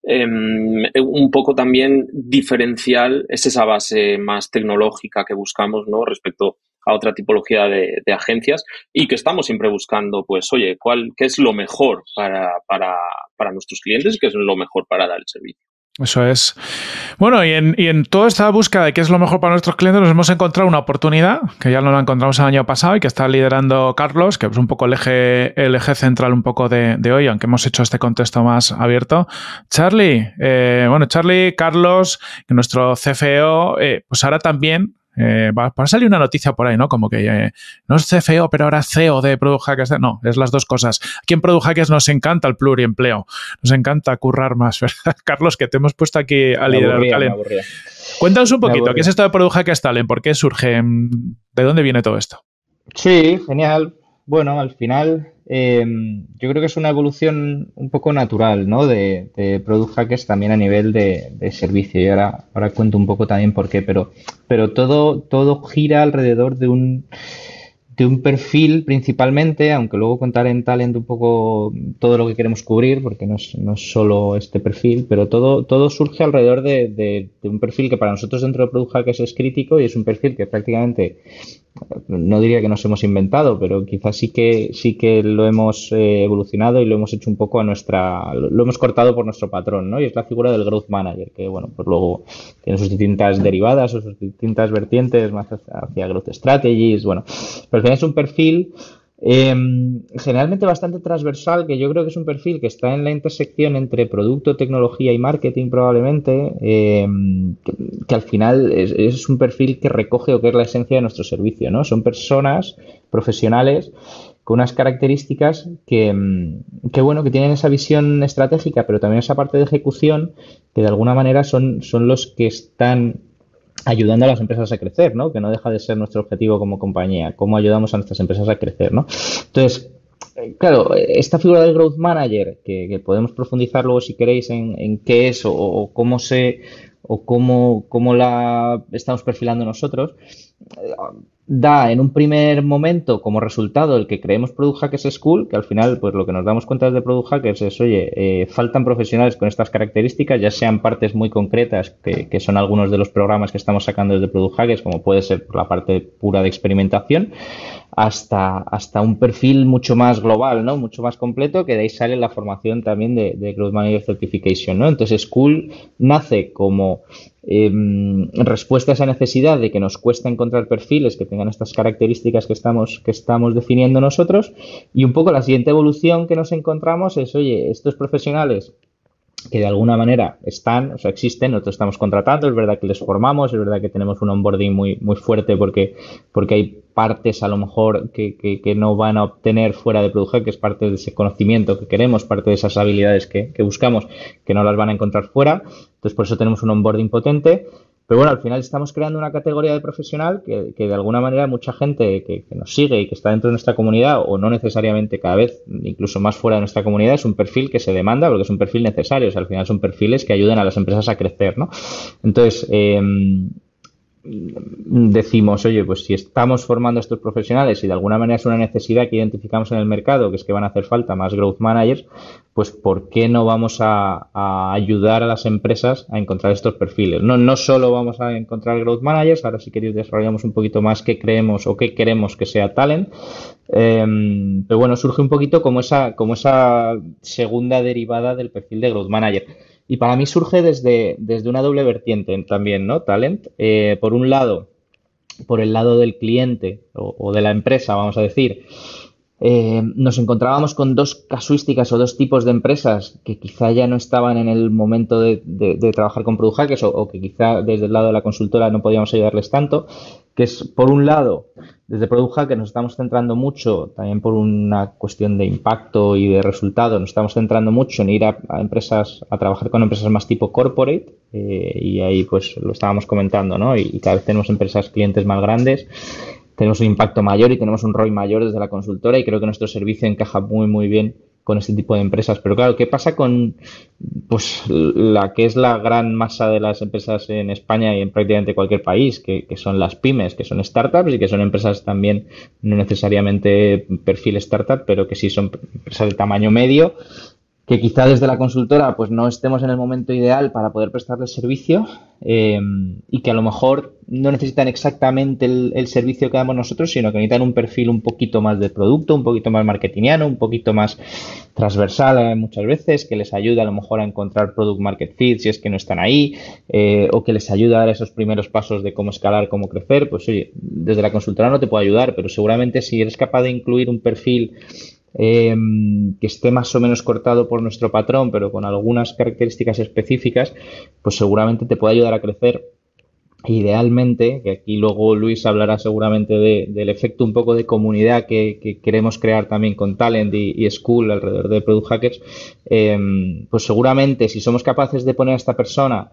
em, un poco también diferencial es esa base más tecnológica que buscamos, ¿no? Respecto a otra tipología de, agencias y que estamos siempre buscando, pues, oye, ¿cuál, ¿qué es lo mejor para, para, para nuestros clientes y qué es lo mejor para dar el servicio? Eso es. Bueno, y en, toda esta búsqueda de qué es lo mejor para nuestros clientes, nos hemos encontrado una oportunidad que ya no la encontramos el año pasado y que está liderando Carlos, que es un poco el eje, el eje central un poco de, hoy, aunque hemos hecho este contexto más abierto. Charlie, eh, bueno, Charlie, Carlos, nuestro CFO, e eh, pues ahora también eh, va, a salir una noticia por ahí, ¿no? Como que eh, no es CFO, pero ahora CEO de Product Hackers. No, es las dos cosas. Aquí en Product Hackers nos encanta el pluriempleo, nos encanta currar más, ¿verdad? Carlos, que te hemos puesto aquí a liderar Cuéntanos un poquito, ¿qué es esto de Product Hackers Talent? ¿Por qué surge? ¿De dónde viene todo esto? Sí, genial. Bueno, al final eh, yo creo que es una evolución un poco natural, ¿no? De, de product hackers también a nivel de, servicio. Y ahora, ahora cuento un poco también por qué, pero, pero todo, todo gira alrededor de un de un perfil principalmente, aunque luego contaré en Talent un poco todo lo que queremos cubrir, porque no es, solo este perfil, pero todo, todo surge alrededor de, de, un perfil que para nosotros dentro de Product Hackers es crítico y es un perfil que prácticamente no diría que nos hemos inventado, pero quizás sí que sí que lo hemos eh, evolucionado y lo hemos hecho un poco a nuestra, lo, hemos cortado por nuestro patrón, ¿no? Y es la figura del growth manager, que bueno, pues luego tiene sus distintas derivadas sus distintas vertientes más hacia, growth strategies, bueno, pero tienes es un perfil Em, generalmente bastante transversal, que yo creo que es un perfil que está en la intersección entre producto, tecnología y marketing probablemente, em, que, al final es, un perfil que recoge o que es la esencia de nuestro servicio, ¿no? Son personas profesionales con unas características que, em, que, bueno, que tienen esa visión estratégica, pero también esa parte de ejecución, que de alguna manera son, son los que están ayudando a las empresas a crecer, ¿no? Que no deja de ser nuestro objetivo como compañía, cómo ayudamos a nuestras empresas a crecer, ¿no? Entonces, eh, claro, esta figura del growth manager, que, podemos profundizar luego si queréis en, qué es o, o, cómo se o cómo, cómo la estamos perfilando nosotros, eh, da en un primer momento como resultado el que creemos Product Hackers School, que al final pues lo que nos damos cuenta de Product Hackers es, oye, eh, faltan profesionales con estas características, ya sean partes muy concretas, que, que, son algunos de los programas que estamos sacando desde Product Hackers, como puede ser pues, la parte pura de experimentación, hasta, hasta un perfil mucho más global, ¿no? Mucho más completo, que de ahí sale la formación también de, de Manager Certification, ¿no? Entonces, School nace como em, respuesta a esa necesidad de que nos cuesta encontrar perfiles que tengan estas características que estamos, que estamos definiendo nosotros. Y un poco la siguiente evolución que nos encontramos es, oye, estos profesionales que de alguna manera están, o sea, existen, nosotros estamos contratando, es verdad que les formamos, es verdad que tenemos un onboarding muy, muy fuerte porque, porque hay partes a lo mejor que, no van a obtener fuera de Product que es parte de ese conocimiento que queremos, parte de esas habilidades que, que buscamos, que no las van a encontrar fuera. Entonces, por eso tenemos un onboarding potente. Pero bueno, al final estamos creando una categoría de profesional que, de alguna manera mucha gente que, nos sigue y que está dentro de nuestra comunidad, o no necesariamente cada vez, incluso más fuera de nuestra comunidad, es un perfil que se demanda porque es un perfil necesario. O sea, al final son perfiles que ayuden a las empresas a crecer, ¿no? Entonces, eh, decimos, oye, pues si estamos formando a estos profesionales y de alguna manera es una necesidad que identificamos en el mercado, que es que van a hacer falta más growth managers, pues ¿por qué no vamos a, ayudar a las empresas a encontrar estos perfiles? No, no solo vamos a encontrar growth managers, ahora sí que desarrollamos un poquito más qué creemos o qué queremos que sea talent, em, pero bueno, surge un poquito como esa, como esa segunda derivada del perfil de growth manager y para mí surge desde, desde una doble vertiente también, ¿no? Talent. Eh, por un lado, por el lado del cliente o de la empresa, vamos a decir, eh, nos encontrábamos con dos casuísticas o dos tipos de empresas que quizá ya no estaban en el momento de, trabajar con Product Hackers o, que quizá desde el lado de la consultora no podíamos ayudarles tanto, que es, por un lado, desde Product Hackers nos estamos centrando mucho, también por una cuestión de impacto y de resultado, nos estamos centrando mucho en ir a, empresas, a trabajar con empresas más tipo corporate, eh, y ahí pues lo estábamos comentando, ¿no? y cada vez tenemos empresas clientes más grandes tenemos un impacto mayor y tenemos un ROI mayor desde la consultora y creo que nuestro servicio encaja muy, muy bien con este tipo de empresas. Pero claro, ¿qué pasa con pues la que es la gran masa de las empresas en España y en prácticamente cualquier país, que son las pymes, que son startups y que son empresas también, no necesariamente perfil startup, pero que sí son empresas de tamaño medio, que quizá desde la consultora pues no estemos en el momento ideal para poder prestarles servicio em, y que a lo mejor no necesitan exactamente el, servicio que damos nosotros, sino que necesitan un perfil un poquito más de producto, un poquito más marketingiano, un poquito más transversal eh, muchas veces, que les ayuda a lo mejor a encontrar product market fit si es que no están ahí, eh, o que les ayuda a dar esos primeros pasos de cómo escalar, cómo crecer. Pues oye, desde la consultora no te puedo ayudar, pero seguramente si eres capaz de incluir un perfil Em, que esté más o menos cortado por nuestro patrón, pero con algunas características específicas, pues seguramente te puede ayudar a crecer. Idealmente, que aquí luego Luis hablará seguramente del efecto un poco de comunidad que, queremos crear también con Talent y, School alrededor de Product Hackers, em, pues seguramente si somos capaces de poner a esta persona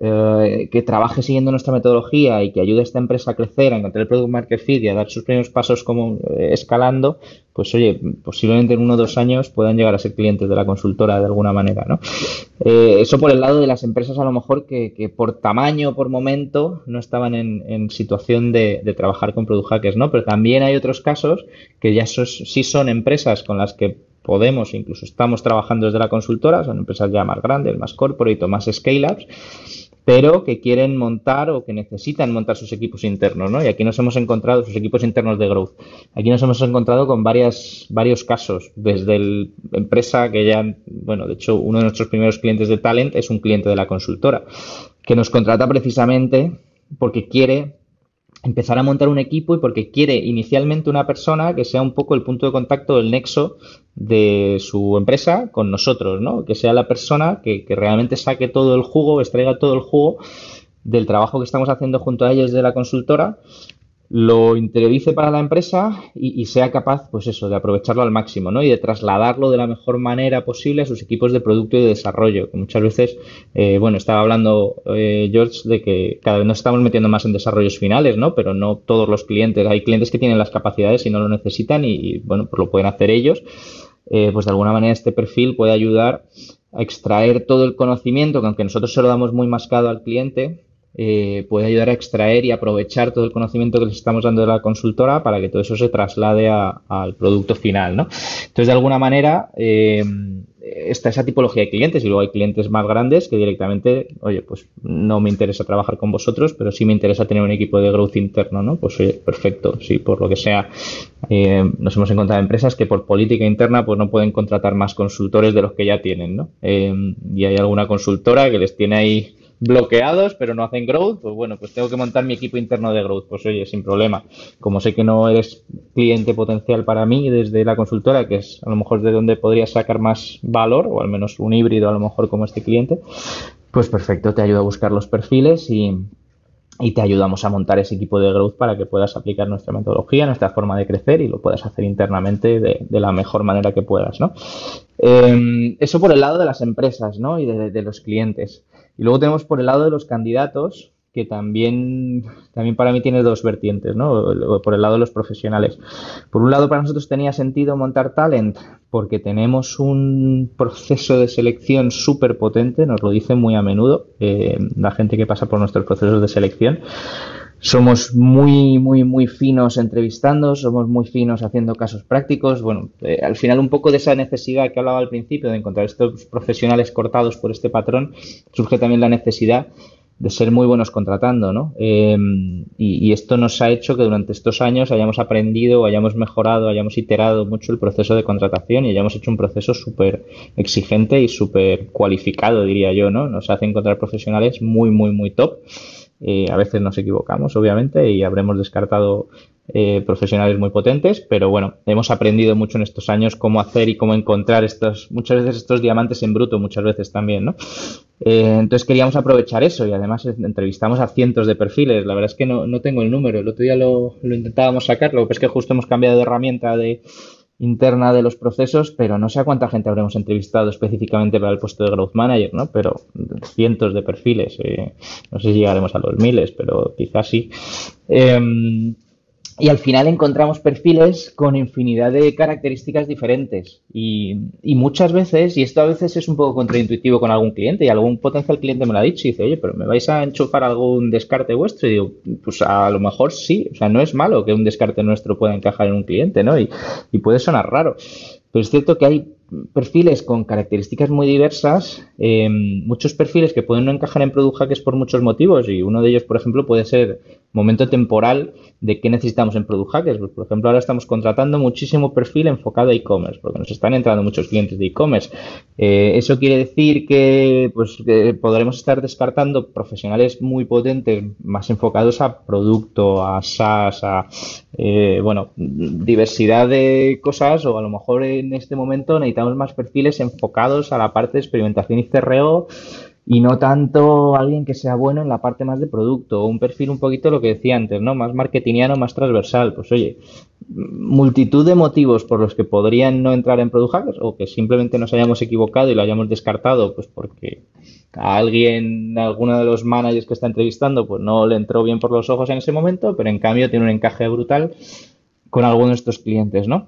eh, que trabaje siguiendo nuestra metodología y que ayude a esta empresa a crecer, a encontrar el product market fit y a dar sus primeros pasos como eh, escalando, pues oye, posiblemente en uno o dos años puedan llegar a ser clientes de la consultora de alguna manera, ¿no? Eh, eso por el lado de las empresas a lo mejor que, por tamaño, por momento, no estaban en, situación de, trabajar con product hackers, ¿no? Pero también hay otros casos que ya sí son empresas con las que podemos, incluso estamos trabajando desde la consultora, son empresas ya más grandes, más corporate más scale-ups, pero que quieren montar o que necesitan montar sus equipos internos, ¿no? Y aquí nos hemos encontrado, sus equipos internos de growth, aquí nos hemos encontrado con varias, varios casos, desde la empresa que ya, bueno, de hecho uno de nuestros primeros clientes de talent es un cliente de la consultora, que nos contrata precisamente porque quiere empezar a montar un equipo y porque quiere inicialmente una persona que sea un poco el punto de contacto, el nexo de su empresa con nosotros, ¿no? Que sea la persona que, que realmente saque todo el jugo, extraiga todo el jugo del trabajo que estamos haciendo junto a ellos de la consultora lo interiorice para la empresa y, sea capaz, pues eso, de aprovecharlo al máximo, ¿no? Y de trasladarlo de la mejor manera posible a sus equipos de producto y de desarrollo. muchas veces, eh, bueno, estaba hablando eh, George de que cada vez nos estamos metiendo más en desarrollos finales, ¿no? Pero no todos los clientes. Hay clientes que tienen las capacidades y no lo necesitan y, bueno, pues lo pueden hacer ellos. Eh, pues de alguna manera este perfil puede ayudar a extraer todo el conocimiento que aunque nosotros se lo damos muy mascado al cliente, eh, puede ayudar a extraer y aprovechar todo el conocimiento que les estamos dando de la consultora para que todo eso se traslade al producto final, ¿no? Entonces, de alguna manera, eh, está esa tipología de clientes y luego hay clientes más grandes que directamente, oye, pues no me interesa trabajar con vosotros, pero sí me interesa tener un equipo de growth interno, ¿no? Pues perfecto, sí, por lo que sea eh, nos hemos encontrado empresas que por política interna pues no pueden contratar más consultores de los que ya tienen, ¿no? y hay alguna consultora que les tiene ahí bloqueados, pero no hacen growth, pues bueno, pues tengo que montar mi equipo interno de growth. Pues oye, sin problema. Como sé que no eres cliente potencial para mí desde la consultora, que es a lo mejor de donde podría sacar más valor, o al menos un híbrido a lo mejor como este cliente, pues perfecto, te ayuda a buscar los perfiles y, te ayudamos a montar ese equipo de growth para que puedas aplicar nuestra metodología, nuestra forma de crecer y lo puedas hacer internamente de, la mejor manera que puedas, ¿no? Em, eso por el lado de las empresas, Y de los clientes. Y luego tenemos por el lado de los candidatos, que también, también para mí tiene dos vertientes, ¿no? Por el lado de los profesionales. Por un lado, para nosotros tenía sentido montar talent, porque tenemos un proceso de selección súper potente, nos lo dicen muy a menudo eh, la gente que pasa por nuestros procesos de selección somos muy, muy, muy finos entrevistando, somos muy finos haciendo casos prácticos. Bueno, eh, al final un poco de esa necesidad que hablaba al principio de encontrar estos profesionales cortados por este patrón, surge también la necesidad de ser muy buenos contratando, ¿no? Em, y, esto nos ha hecho que durante estos años hayamos aprendido, hayamos mejorado, hayamos iterado mucho el proceso de contratación y hayamos hecho un proceso súper exigente y súper cualificado, diría yo, ¿no? Nos hace encontrar profesionales muy, muy, muy top eh, a veces nos equivocamos, obviamente, y habremos descartado eh, profesionales muy potentes, pero bueno, hemos aprendido mucho en estos años cómo hacer y cómo encontrar estos, muchas veces estos diamantes en bruto, muchas veces también, ¿no? Eh, entonces queríamos aprovechar eso y además entrevistamos a cientos de perfiles, la verdad es que no, tengo el número, el otro día lo, lo intentábamos sacar, lo que es que justo hemos cambiado de herramienta de, interna de los procesos, pero no sé a cuánta gente habremos entrevistado específicamente para el puesto de Growth Manager, ¿no? Pero cientos de perfiles, eh, no sé si llegaremos a los miles, pero quizás sí. Em, y al final encontramos perfiles con infinidad de características diferentes. Y, muchas veces, y esto a veces es un poco contraintuitivo con algún cliente, y algún potencial cliente me lo ha dicho y dice, oye, pero ¿me vais a enchufar algún descarte vuestro? Y digo, pues a lo mejor sí, o sea, no es malo que un descarte nuestro pueda encajar en un cliente, ¿no? Y, puede sonar raro. Pero es cierto que hay perfiles con características muy diversas, eh, muchos perfiles que pueden no encajar en Product Hackers por muchos motivos y uno de ellos, por ejemplo, puede ser momento temporal de qué necesitamos en Product Hackers. Pues, por ejemplo, ahora estamos contratando muchísimo perfil enfocado a e-commerce, porque nos están entrando muchos clientes de e-commerce. Eh, eso quiere decir que, pues, podremos estar descartando profesionales muy potentes, más enfocados a producto, a SaaS, a eh, bueno, diversidad de cosas, o a lo mejor en este momento necesitamos más perfiles enfocados a la parte de experimentación y CRO y no tanto alguien que sea bueno en la parte más de producto, un perfil un poquito lo que decía antes, ¿no? Más marketingiano, más transversal. Pues oye, multitud de motivos por los que podrían no entrar en Product Hackers o que simplemente nos hayamos equivocado y lo hayamos descartado, pues porque a alguien, a alguno de los managers que está entrevistando, pues no le entró bien por los ojos en ese momento, pero en cambio tiene un encaje brutal con alguno de estos clientes, ¿no?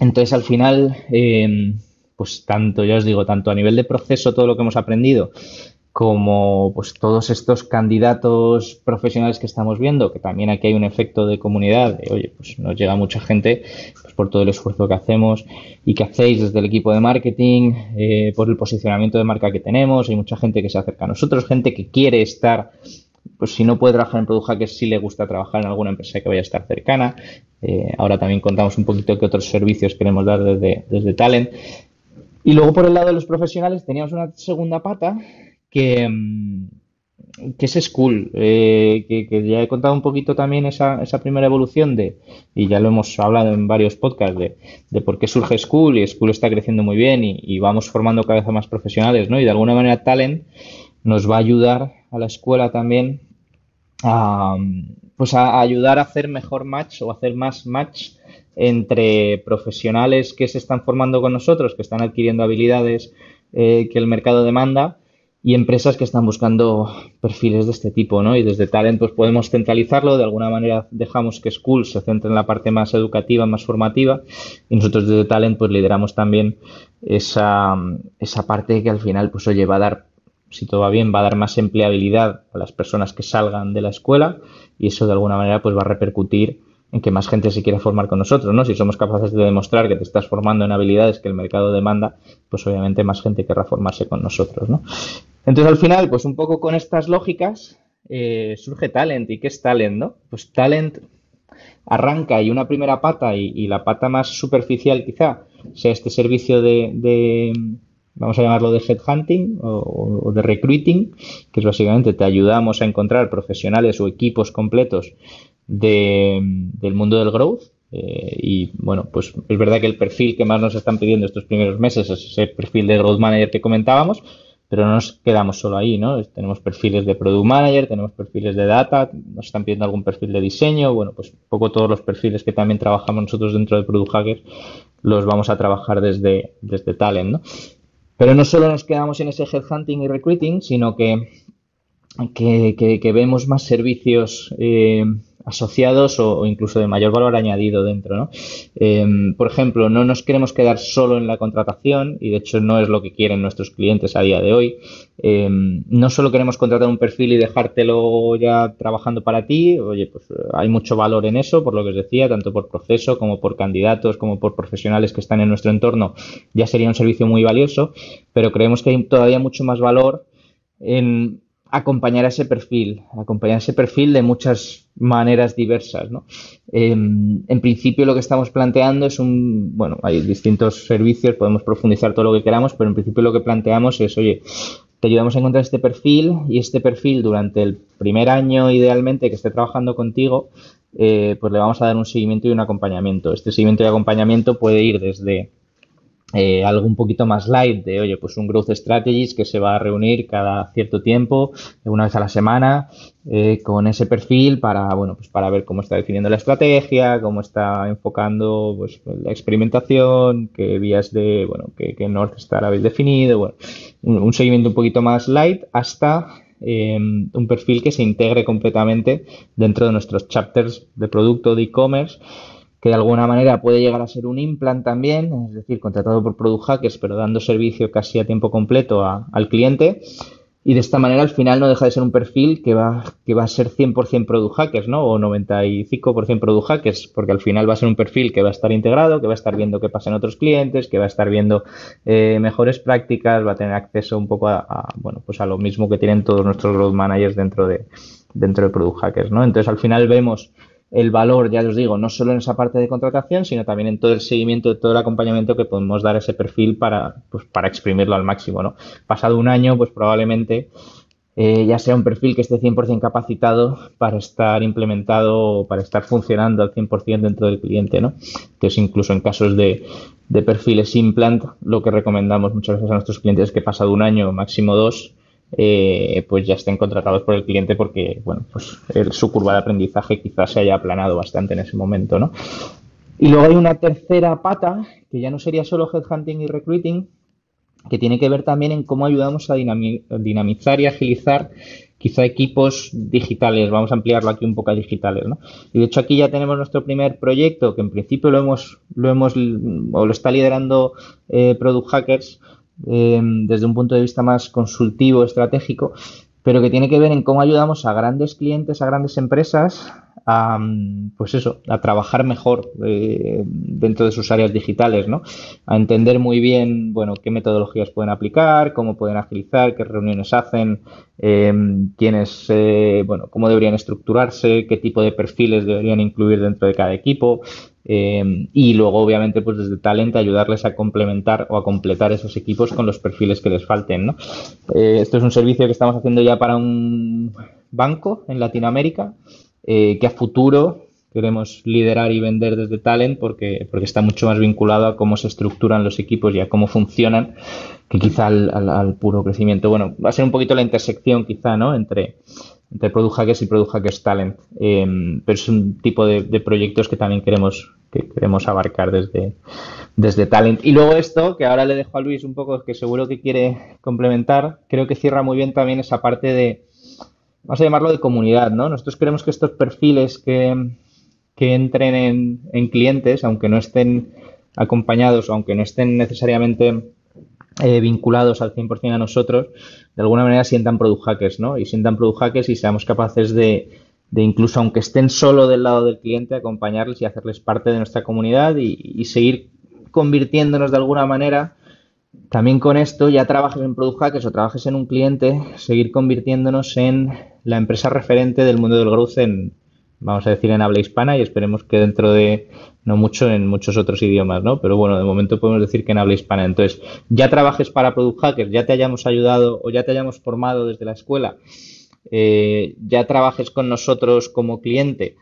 Entonces al final... Eh, pues tanto, ya os digo, tanto a nivel de proceso, todo lo que hemos aprendido, como pues todos estos candidatos profesionales que estamos viendo, que también aquí hay un efecto de comunidad, oye, pues nos llega mucha gente pues, por todo el esfuerzo que hacemos y que hacéis desde el equipo de marketing, eh, por el posicionamiento de marca que tenemos, hay mucha gente que se acerca a nosotros, gente que quiere estar, pues si no puede trabajar en Produja, que sí le gusta trabajar en alguna empresa que vaya a estar cercana. Eh, ahora también contamos un poquito qué otros servicios queremos dar desde, desde Talent. Y luego por el lado de los profesionales teníamos una segunda pata que, mm, es School, eh, que, ya he contado un poquito también esa, esa, primera evolución de, y ya lo hemos hablado en varios podcasts, de, por qué surge School y School está creciendo muy bien y, vamos formando cada vez más profesionales, ¿no? Y de alguna manera Talent nos va a ayudar a la escuela también a, pues a, a ayudar a hacer mejor match o hacer más match entre profesionales que se están formando con nosotros, que están adquiriendo habilidades eh, que el mercado demanda, y empresas que están buscando perfiles de este tipo, ¿no? Y desde Talent pues podemos centralizarlo, de alguna manera dejamos que School se centre en la parte más educativa, más formativa, y nosotros desde Talent pues lideramos también esa, esa parte que al final pues oye, va a dar, si todo va bien, va a dar más empleabilidad a las personas que salgan de la escuela y eso de alguna manera pues va a repercutir en que más gente se quiera formar con nosotros, ¿no? Si somos capaces de demostrar que te estás formando en habilidades que el mercado demanda, pues obviamente más gente querrá formarse con nosotros, ¿no? Entonces al final, pues un poco con estas lógicas eh, surge talent. ¿Y qué es talent, no? Pues talent arranca y una primera pata y, la pata más superficial quizá sea este servicio de, vamos a llamarlo de headhunting o, o, de recruiting, que es básicamente te ayudamos a encontrar profesionales o equipos completos del mundo del growth. Eh, y bueno, pues es verdad que el perfil que más nos están pidiendo estos primeros meses es ese perfil de growth manager que comentábamos, pero no nos quedamos solo ahí, ¿no? Tenemos perfiles de product manager, tenemos perfiles de data, nos están pidiendo algún perfil de diseño, bueno, pues un poco todos los perfiles que también trabajamos nosotros dentro de Product Hacker los vamos a trabajar desde, desde Talent, ¿no? Pero no solo nos quedamos en ese headhunting y recruiting, sino que, que, vemos más servicios. Eh, asociados o, incluso de mayor valor añadido dentro. Em, por ejemplo, no nos queremos quedar solo en la contratación y de hecho no es lo que quieren nuestros clientes a día de hoy. Em, no solo queremos contratar un perfil y dejártelo ya trabajando para ti, oye, pues hay mucho valor en eso, por lo que os decía, tanto por proceso como por candidatos, como por profesionales que están en nuestro entorno, ya sería un servicio muy valioso, pero creemos que hay todavía mucho más valor en acompañar a ese perfil, acompañar ese perfil de muchas maneras diversas. Em, en principio lo que estamos planteando es un, bueno, hay distintos servicios, podemos profundizar todo lo que queramos, pero en principio lo que planteamos es, oye, te ayudamos a encontrar este perfil y este perfil durante el primer año idealmente que esté trabajando contigo, eh, pues le vamos a dar un seguimiento y un acompañamiento. Este seguimiento y acompañamiento puede ir desde eh, algo un poquito más light de, oye, pues un Growth strategies que se va a reunir cada cierto tiempo, una vez a la semana, eh, con ese perfil para, bueno, pues para ver cómo está definiendo la estrategia, cómo está enfocando pues, la experimentación, qué vías de, bueno, qué, qué North Star habéis definido, bueno, un, seguimiento un poquito más light hasta em, un perfil que se integre completamente dentro de nuestros chapters de producto de e-commerce que de alguna manera puede llegar a ser un implant también, es decir, contratado por Product Hackers, pero dando servicio casi a tiempo completo al cliente. Y de esta manera al final no deja de ser un perfil que va, que va a ser 100% Product Hackers, ¿no? O 95% Product Hackers, porque al final va a ser un perfil que va a estar integrado, que va a estar viendo qué pasa en otros clientes, que va a estar viendo eh, mejores prácticas, va a tener acceso un poco a, bueno, pues a lo mismo que tienen todos nuestros road managers dentro de, dentro de Product Hackers, ¿no? Entonces al final vemos el valor, ya os digo, no solo en esa parte de contratación, sino también en todo el seguimiento, todo el acompañamiento que podemos dar a ese perfil para, pues, para exprimirlo al máximo. ¿no? Pasado un año, pues probablemente eh, ya sea un perfil que esté 100% capacitado para estar implementado o para estar funcionando al 100% dentro del cliente. ¿no? Entonces, incluso en casos de, de perfiles implant, lo que recomendamos muchas veces a nuestros clientes es que pasado un año, máximo dos, eh, pues ya estén contratados por el cliente porque, bueno, pues su curva de aprendizaje quizás se haya aplanado bastante en ese momento, ¿no? Y luego hay una tercera pata, que ya no sería solo headhunting y recruiting, que tiene que ver también en cómo ayudamos a dinamizar y agilizar quizá equipos digitales, vamos a ampliarlo aquí un poco a digitales, ¿no? Y de hecho aquí ya tenemos nuestro primer proyecto que en principio lo hemos, lo hemos, o lo está liderando eh, Product Hackers, Em, desde un punto de vista más consultivo, estratégico, pero que tiene que ver en cómo ayudamos a grandes clientes, a grandes empresas, a, mm, pues eso, a trabajar mejor eh, dentro de sus áreas digitales, ¿no? A entender muy bien, bueno, qué metodologías pueden aplicar, cómo pueden agilizar, qué reuniones hacen, em, eh, bueno, cómo deberían estructurarse, qué tipo de perfiles deberían incluir dentro de cada equipo, Em, y luego, obviamente, pues desde Talent ayudarles a complementar o a completar esos equipos con los perfiles que les falten. Eh, esto es un servicio que estamos haciendo ya para un banco en Latinoamérica. Eh, que a futuro queremos liderar y vender desde talent porque, porque está mucho más vinculado a cómo se estructuran los equipos y a cómo funcionan que quizá al, puro crecimiento. Bueno, va a ser un poquito la intersección quizá, ¿no? Entre, entre Product Hackers y Product Hackers Talent. Eh, pero es un tipo de, proyectos que también queremos, que queremos abarcar desde, desde Talent. Y luego esto, que ahora le dejo a Luis un poco, que seguro que quiere complementar, creo que cierra muy bien también esa parte de, vamos a llamarlo de comunidad, ¿no? Nosotros queremos que estos perfiles que, que entren en, clientes, aunque no estén acompañados, aunque no estén necesariamente eh, vinculados al 100% a nosotros, de alguna manera sientan product hackers, ¿no? Y sientan product hackers y seamos capaces de, de incluso aunque estén solo del lado del cliente, acompañarles y hacerles parte de nuestra comunidad y, y seguir convirtiéndonos de alguna manera, también con esto, ya trabajes en product hackers o trabajes en un cliente, seguir convirtiéndonos en la empresa referente del mundo del growth en, vamos a decir, en habla hispana y esperemos que dentro de no mucho en muchos otros idiomas, ¿no? Pero bueno, de momento podemos decir que en habla hispana. Entonces, ya trabajes para Product Hackers, ya te hayamos ayudado o ya te hayamos formado desde la escuela, eh, ya trabajes con nosotros como cliente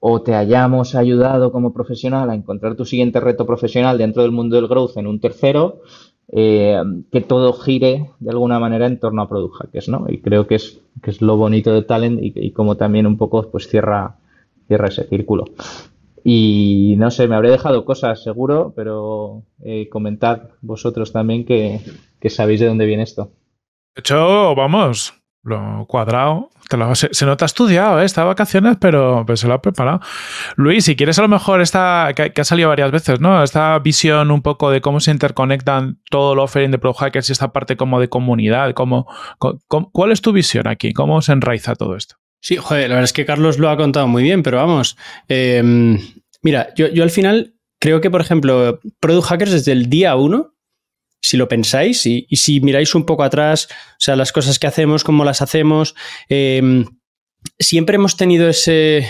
o te hayamos ayudado como profesional a encontrar tu siguiente reto profesional dentro del mundo del growth en un tercero, eh, que todo gire de alguna manera en torno a product hackers, ¿no? Y creo que es, que es lo bonito de Talent y, como también un poco pues cierra, cierra ese círculo. Y no sé, me habré dejado cosas seguro, pero eh, comentad vosotros también que, que sabéis de dónde viene esto. De hecho, vamos, lo cuadrado se, nota estudiado, ¿eh? está de vacaciones, pero se lo ha preparado. Luis, si quieres a lo mejor esta, que, ha salido varias veces, ¿no? Esta visión un poco de cómo se interconectan todo el offering de Product Hackers y esta parte como de comunidad, ¿cuál es tu visión aquí? ¿Cómo se enraiza todo esto? Sí, joder, la verdad es que Carlos lo ha contado muy bien, pero vamos, eh, mira, yo, yo al final creo que, por ejemplo, Product Hackers desde el día 1 si lo pensáis y, si miráis un poco atrás, o sea, las cosas que hacemos, cómo las hacemos, em, siempre hemos tenido ese,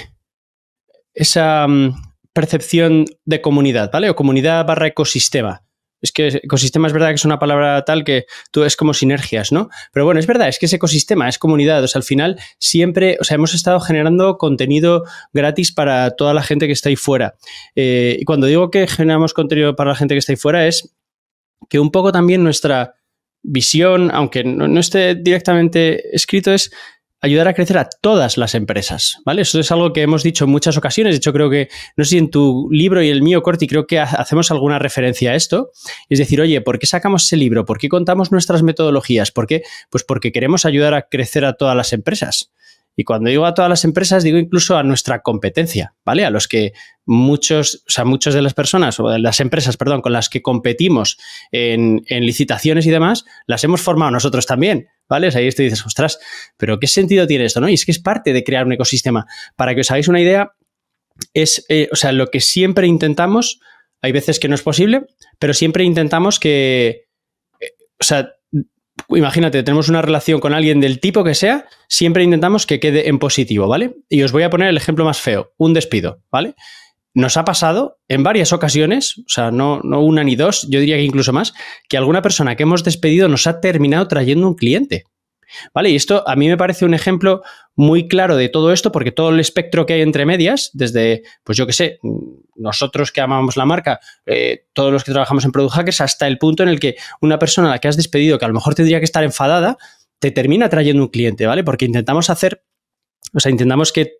esa mm, percepción de comunidad, ¿vale? O comunidad barra ecosistema. Es que ecosistema es verdad que es una palabra tal que tú es como sinergias, ¿no? Pero bueno, es verdad, es que es ecosistema, es comunidad. O sea, al final siempre, o sea, hemos estado generando contenido gratis para toda la gente que está ahí fuera. Eh, y cuando digo que generamos contenido para la gente que está ahí fuera es que un poco también nuestra visión, aunque no, esté directamente escrito, es ayudar a crecer a todas las empresas, ¿vale? Eso es algo que hemos dicho en muchas ocasiones, de hecho creo que, no sé si en tu libro y el mío, Corti, creo que hacemos alguna referencia a esto, es decir, oye, ¿por qué sacamos ese libro? ¿Por qué contamos nuestras metodologías? ¿Por qué? Pues porque queremos ayudar a crecer a todas las empresas. Y cuando digo a todas las empresas, digo incluso a nuestra competencia, ¿vale? A los que muchos, o sea, muchas de las personas o de las empresas, perdón, con las que competimos en, licitaciones y demás, las hemos formado nosotros también, ¿vale? O sea, ahí tú dices, ostras, pero ¿qué sentido tiene esto, no? Y es que es parte de crear un ecosistema. Para que os hagáis una idea, es, eh, o sea, lo que siempre intentamos, hay veces que no es posible, pero siempre intentamos que, eh, o sea, imagínate, tenemos una relación con alguien del tipo que sea, siempre intentamos que quede en positivo, ¿vale? Y os voy a poner el ejemplo más feo, un despido, ¿vale? Nos ha pasado en varias ocasiones, o sea, no, no una ni dos, yo diría que incluso más, que alguna persona que hemos despedido nos ha terminado trayendo un cliente. ¿Vale? Y esto a mí me parece un ejemplo muy claro de todo esto, porque todo el espectro que hay entre medias, desde, pues yo qué sé, nosotros que amamos la marca, eh, todos los que trabajamos en Product Hackers, hasta el punto en el que una persona a la que has despedido, que a lo mejor tendría que estar enfadada, te termina trayendo un cliente, ¿vale? Porque intentamos hacer, o sea, intentamos que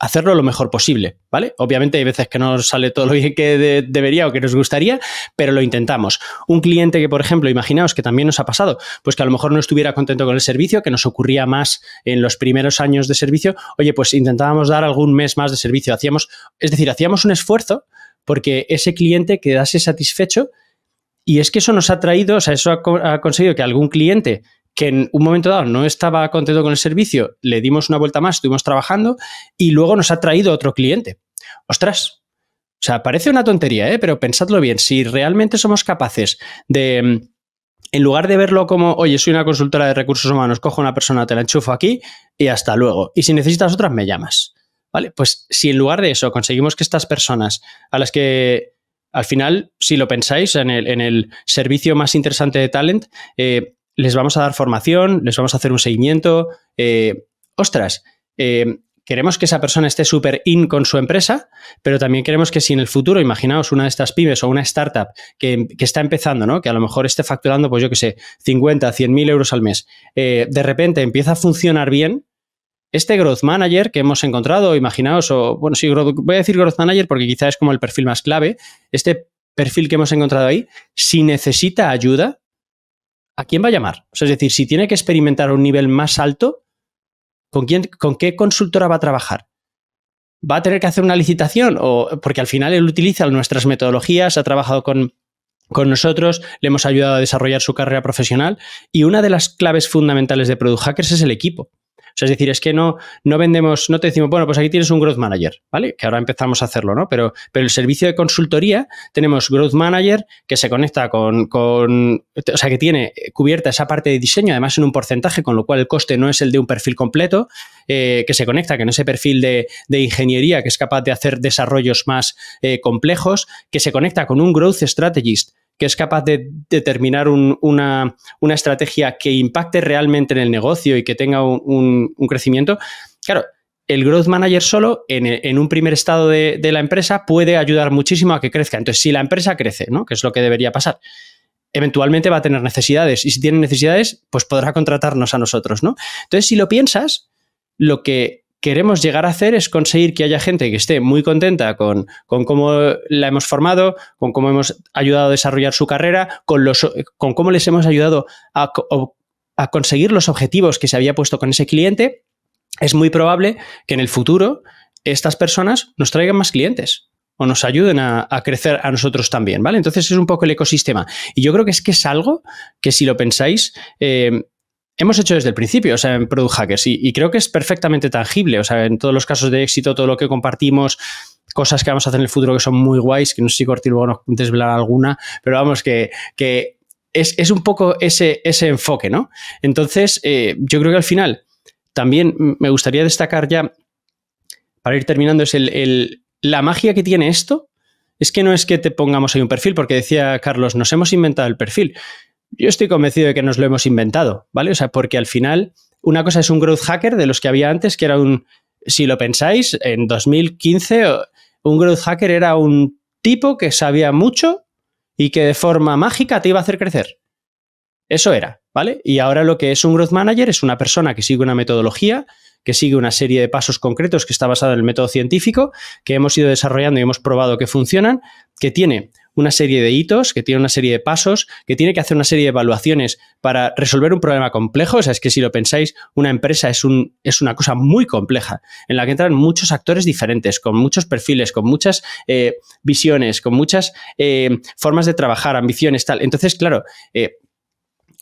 hacerlo lo mejor posible, ¿vale? Obviamente hay veces que no sale todo lo bien que debería o que nos gustaría, pero lo intentamos. Un cliente que, por ejemplo, imaginaos que también nos ha pasado, pues que a lo mejor no estuviera contento con el servicio, que nos ocurría más en los primeros años de servicio, oye, pues intentábamos dar algún mes más de servicio, hacíamos, es decir, hacíamos un esfuerzo porque ese cliente quedase satisfecho y es que eso nos ha traído, o sea, eso ha conseguido que algún cliente que en un momento dado no estaba contento con el servicio, le dimos una vuelta más, estuvimos trabajando y luego nos ha traído otro cliente. Ostras, o sea, parece una tontería, ¿eh? pero pensadlo bien, si realmente somos capaces de, mm, en lugar de verlo como, oye, soy una consultora de recursos humanos, cojo una persona, te la enchufo aquí y hasta luego. Y si necesitas otras, me llamas. ¿Vale? Pues si en lugar de eso conseguimos que estas personas a las que al final, si lo pensáis, en el, en el servicio más interesante de Talent, eh, les vamos a dar formación, les vamos a hacer un seguimiento. Eh, ostras, eh, queremos que esa persona esté súper in con su empresa, pero también queremos que si en el futuro, imaginaos una de estas pymes o una startup que, está empezando, ¿no? que a lo mejor esté facturando, pues yo qué sé, 50, 100 mil euros al mes, eh, de repente empieza a funcionar bien, este growth manager que hemos encontrado, imaginaos, o bueno, sí, voy a decir growth manager porque quizá es como el perfil más clave, este perfil que hemos encontrado ahí, si necesita ayuda, ¿a quién va a llamar? O sea, es decir, si tiene que experimentar a un nivel más alto, ¿con, quién, ¿con qué consultora va a trabajar? ¿Va a tener que hacer una licitación? O, porque al final él utiliza nuestras metodologías, ha trabajado con, con nosotros, le hemos ayudado a desarrollar su carrera profesional y una de las claves fundamentales de Product Hackers es el equipo sea, es decir, es que no, no vendemos, no te decimos, bueno, pues aquí tienes un growth manager, ¿vale? Que ahora empezamos a hacerlo, ¿no? Pero, pero el servicio de consultoría, tenemos growth manager que se conecta con, o sea, que tiene cubierta esa parte de diseño, además en un porcentaje, con lo cual el coste no es el de un perfil completo, eh, que se conecta con ese perfil de, ingeniería que es capaz de hacer desarrollos más eh, complejos, que se conecta con un growth strategist que es capaz de determinar una, estrategia que impacte realmente en el negocio y que tenga un, crecimiento, claro, el growth manager solo en, un primer estado de, la empresa puede ayudar muchísimo a que crezca. Entonces, si la empresa crece, ¿no? que es lo que debería pasar, eventualmente va a tener necesidades y si tiene necesidades, pues podrá contratarnos a nosotros. ¿no? Entonces, si lo piensas, lo que queremos llegar a hacer es conseguir que haya gente que esté muy contenta con, cómo la hemos formado, con cómo hemos ayudado a desarrollar su carrera, con, los, con cómo les hemos ayudado a, conseguir los objetivos que se había puesto con ese cliente. Es muy probable que en el futuro estas personas nos traigan más clientes o nos ayuden a, crecer a nosotros también, ¿vale? Entonces es un poco el ecosistema. Y yo creo que es que es algo que si lo pensáis, eh, hemos hecho desde el principio, o sea, en Product Hackers, y, creo que es perfectamente tangible, o sea, en todos los casos de éxito, todo lo que compartimos, cosas que vamos a hacer en el futuro que son muy guays, que no sé si Corti luego nos desvelará alguna, pero vamos, que, que es, un poco ese, enfoque, ¿no? Entonces, eh, yo creo que al final también me gustaría destacar ya, para ir terminando, es el, la magia que tiene esto. Es que no es que te pongamos ahí un perfil, porque decía Carlos, nos hemos inventado el perfil. Yo estoy convencido de que nos lo hemos inventado, ¿vale? O sea, porque al final una cosa es un growth hacker de los que había antes, que era un, si lo pensáis, en 2015 un growth hacker era un tipo que sabía mucho y que de forma mágica te iba a hacer crecer. Eso era, ¿vale? Y ahora lo que es un growth manager es una persona que sigue una metodología, que sigue una serie de pasos concretos que está basada en el método científico, que hemos ido desarrollando y hemos probado que funcionan, que tiene una serie de hitos, que tiene una serie de pasos, que tiene que hacer una serie de evaluaciones para resolver un problema complejo. O sea, es que si lo pensáis, una empresa es, un, es una cosa muy compleja, en la que entran muchos actores diferentes, con muchos perfiles, con muchas eh, visiones, con muchas eh, formas de trabajar, ambiciones, tal. Entonces, claro, eh,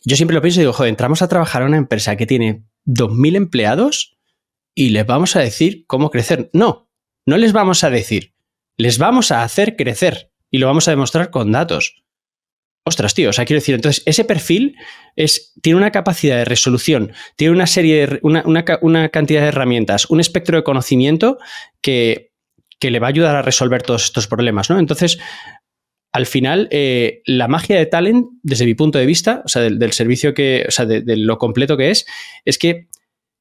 yo siempre lo pienso y digo, joder, entramos a trabajar a una empresa que tiene 2.000 empleados y les vamos a decir cómo crecer. No, no les vamos a decir, les vamos a hacer crecer. Y lo vamos a demostrar con datos. Ostras, tío, o sea, quiero decir, entonces ese perfil es, tiene una capacidad de resolución, tiene una serie de, una, cantidad de herramientas, un espectro de conocimiento que, le va a ayudar a resolver todos estos problemas, ¿no? Entonces, al final, eh, la magia de Talent, desde mi punto de vista, o sea, del, servicio que, o sea, de lo completo que es, es que,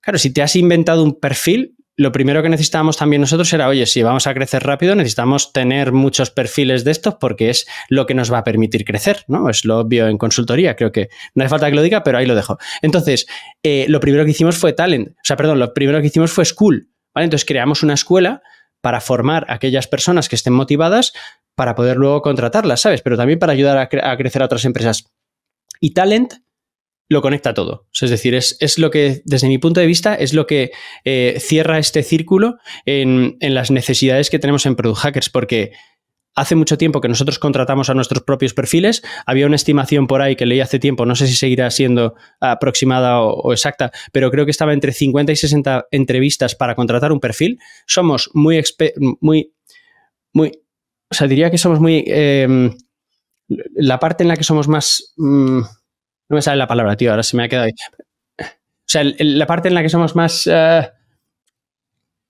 claro, si te has inventado un perfil, lo primero que necesitábamos también nosotros era, oye, si vamos a crecer rápido, necesitamos tener muchos perfiles de estos porque es lo que nos va a permitir crecer, ¿no? Es lo obvio en consultoría, creo que no hace falta que lo diga, pero ahí lo dejo. Entonces, eh, lo primero que hicimos fue talent, o sea, perdón, lo primero que hicimos fue school, ¿vale? Entonces creamos una escuela para formar a aquellas personas que estén motivadas para poder luego contratarlas, ¿sabes? Pero también para ayudar a crecer a otras empresas. Y talent lo conecta todo. es decir, es, lo que, desde mi punto de vista, es lo que eh, cierra este círculo en, las necesidades que tenemos en Product Hackers, porque hace mucho tiempo que nosotros contratamos a nuestros propios perfiles, había una estimación por ahí que leí hace tiempo, no sé si seguirá siendo aproximada o, exacta, pero creo que estaba entre 50 y 60 entrevistas para contratar un perfil. Somos muy, muy, muy, o sea, diría que somos muy... Em, la parte en la que somos más... Mm, no me sale la palabra, tío, ahora se me ha quedado ahí. O sea, la parte en la que somos más... Eh,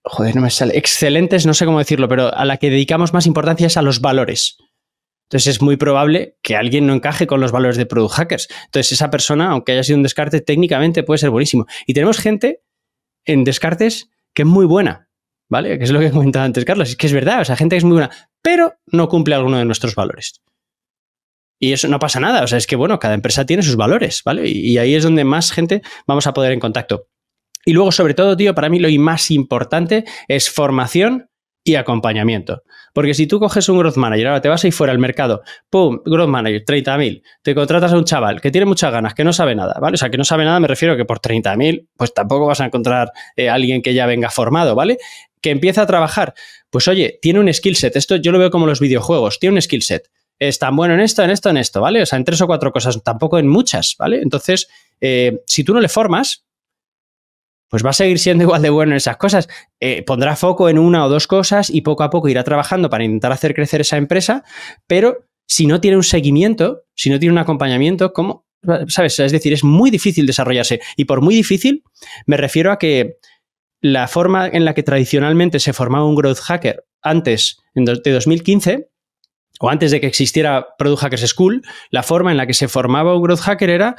joder, no me sale. Excelentes, no sé cómo decirlo, pero a la que dedicamos más importancia es a los valores. Entonces es muy probable que alguien no encaje con los valores de Product Hackers. Entonces esa persona, aunque haya sido un descarte, técnicamente puede ser buenísimo. Y tenemos gente en descartes que es muy buena, ¿vale? Que es lo que he comentado antes, Carlos. Es que es verdad, o sea, gente que es muy buena, pero no cumple alguno de nuestros valores. Y eso no pasa nada. O sea, es que, bueno, cada empresa tiene sus valores, ¿vale? Y, ahí es donde más gente vamos a poder en contacto. Y luego, sobre todo, tío, para mí lo más importante es formación y acompañamiento. Porque si tú coges un growth manager, ahora te vas ahí fuera al mercado, pum, growth manager, 30.000, te contratas a un chaval que tiene muchas ganas, que no sabe nada, ¿vale? O sea, que no sabe nada, me refiero a que por 30.000, pues tampoco vas a encontrar eh, alguien que ya venga formado, ¿vale? Que empieza a trabajar, pues oye, tiene un skill set, esto yo lo veo como los videojuegos, tiene un skill set es tan bueno en esto, en esto, en esto, ¿vale? O sea, en tres o cuatro cosas, tampoco en muchas, ¿vale? Entonces, eh, si tú no le formas, pues va a seguir siendo igual de bueno en esas cosas. Eh, pondrá foco en una o dos cosas y poco a poco irá trabajando para intentar hacer crecer esa empresa, pero si no tiene un seguimiento, si no tiene un acompañamiento, ¿cómo? ¿Sabes? Es decir, es muy difícil desarrollarse. Y por muy difícil, me refiero a que la forma en la que tradicionalmente se formaba un growth hacker antes, de 2015, o antes de que existiera Product Hackers School, la forma en la que se formaba un growth hacker era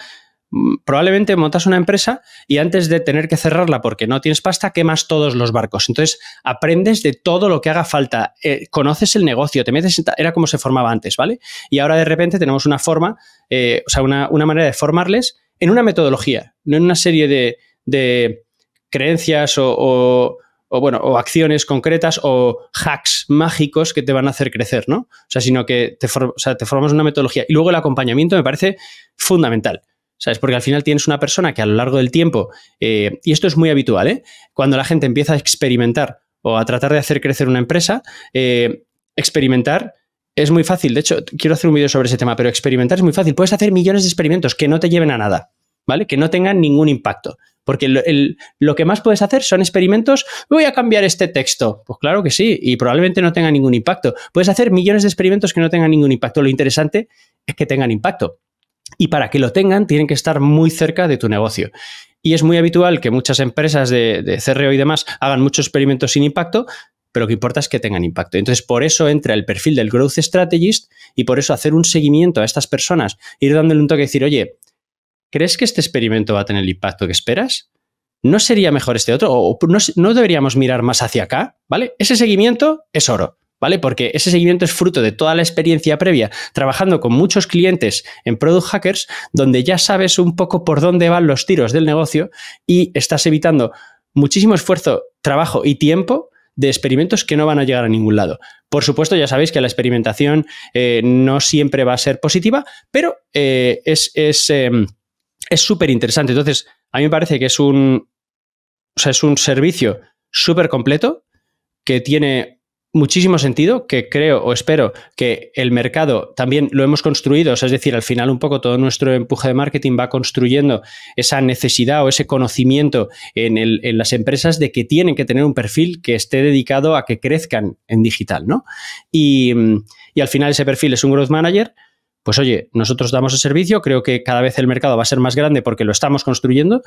mm, probablemente montas una empresa y antes de tener que cerrarla porque no tienes pasta, quemas todos los barcos. Entonces, aprendes de todo lo que haga falta, eh, conoces el negocio, te metes Era como se formaba antes, ¿vale? Y ahora de repente tenemos una forma, eh, o sea, una, manera de formarles en una metodología, no en una serie de, creencias o o bueno, o acciones concretas o hacks mágicos que te van a hacer crecer, ¿no? O sea, sino que te, formas una metodología. Y luego el acompañamiento me parece fundamental. ¿Sabes? Porque al final tienes una persona que a lo largo del tiempo, eh, y esto es muy habitual, ¿eh? cuando la gente empieza a experimentar o a tratar de hacer crecer una empresa, eh, experimentar es muy fácil. De hecho, quiero hacer un vídeo sobre ese tema, pero experimentar es muy fácil. Puedes hacer millones de experimentos que no te lleven a nada. Que no tengan ningún impacto. Porque lo que más puedes hacer son experimentos, voy a cambiar este texto. Pues claro que sí, y probablemente no tenga ningún impacto. Puedes hacer millones de experimentos que no tengan ningún impacto. Lo interesante es que tengan impacto. Y para que lo tengan, tienen que estar muy cerca de tu negocio. Y es muy habitual que muchas empresas de, de CRO y demás hagan muchos experimentos sin impacto, pero lo que importa es que tengan impacto. Entonces, por eso entra el perfil del Growth Strategist y por eso hacer un seguimiento a estas personas, ir dándole un toque y decir, oye, ¿Crees que este experimento va a tener el impacto que esperas? ¿No sería mejor este otro? ¿O no, deberíamos mirar más hacia acá? ¿Vale? Ese seguimiento es oro. ¿Vale? Porque ese seguimiento es fruto de toda la experiencia previa, trabajando con muchos clientes en Product Hackers, donde ya sabes un poco por dónde van los tiros del negocio y estás evitando muchísimo esfuerzo, trabajo y tiempo de experimentos que no van a llegar a ningún lado. Por supuesto, ya sabéis que la experimentación eh, no siempre va a ser positiva, pero eh, es... Em, es súper interesante. Entonces, a mí me parece que es un, o sea, es un servicio súper completo que tiene muchísimo sentido, que creo o espero que el mercado también lo hemos construido, es decir, al final un poco todo nuestro empuje de marketing va construyendo esa necesidad o ese conocimiento en, las empresas de que tienen que tener un perfil que esté dedicado a que crezcan en digital, ¿no? Y, y al final ese perfil es un growth manager pues oye, nosotros damos el servicio, creo que cada vez el mercado va a ser más grande porque lo estamos construyendo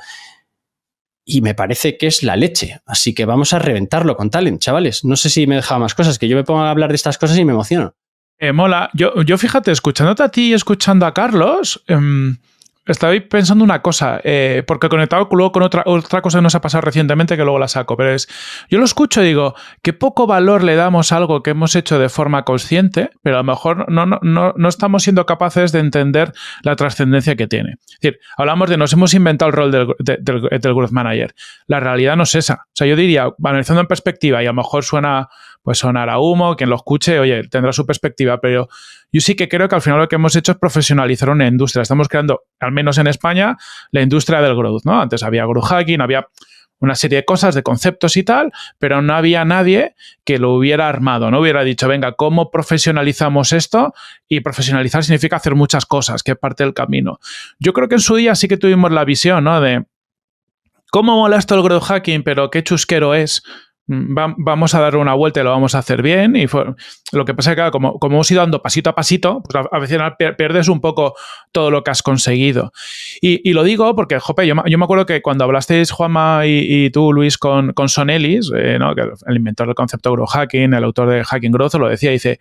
y me parece que es la leche. Así que vamos a reventarlo con talent, chavales. No sé si me dejaba más cosas, que yo me pongo a hablar de estas cosas y me emociono. Eh, mola, yo, yo fíjate, escuchándote a ti y escuchando a Carlos, em, estaba pensando una cosa, eh, porque conectado luego con otra, otra cosa que nos ha pasado recientemente que luego la saco, pero es, yo lo escucho y digo, qué poco valor le damos a algo que hemos hecho de forma consciente, pero a lo mejor no, no, no, estamos siendo capaces de entender la trascendencia que tiene. Es decir, hablamos de nos hemos inventado el rol del, del Growth Manager. La realidad no es esa. O sea, yo diría, analizando en perspectiva, y a lo mejor suena pues sonará humo, quien lo escuche, oye, tendrá su perspectiva, pero yo sí que creo que al final lo que hemos hecho es profesionalizar una industria. Estamos creando, al menos en España, la industria del growth, ¿no? Antes había growth hacking, había una serie de cosas, de conceptos y tal, pero no había nadie que lo hubiera armado, no hubiera dicho, venga, ¿cómo profesionalizamos esto? Y profesionalizar significa hacer muchas cosas, que es parte del camino. Yo creo que en su día sí que tuvimos la visión, ¿no? De, ¿cómo mola esto el growth hacking, pero qué chusquero es? Mm, vamos a dar una vuelta y lo vamos a hacer bien. Y lo que pasa es que, como, como, hemos ido dando pasito a pasito, pues a, veces pierdes un poco todo lo que has conseguido. Y, lo digo porque, jope, yo, me acuerdo que cuando hablasteis, Juanma y, tú, Luis, con, con Sonelis, eh, el inventor del concepto de hacking, el autor de Hacking Growth, lo decía, dice,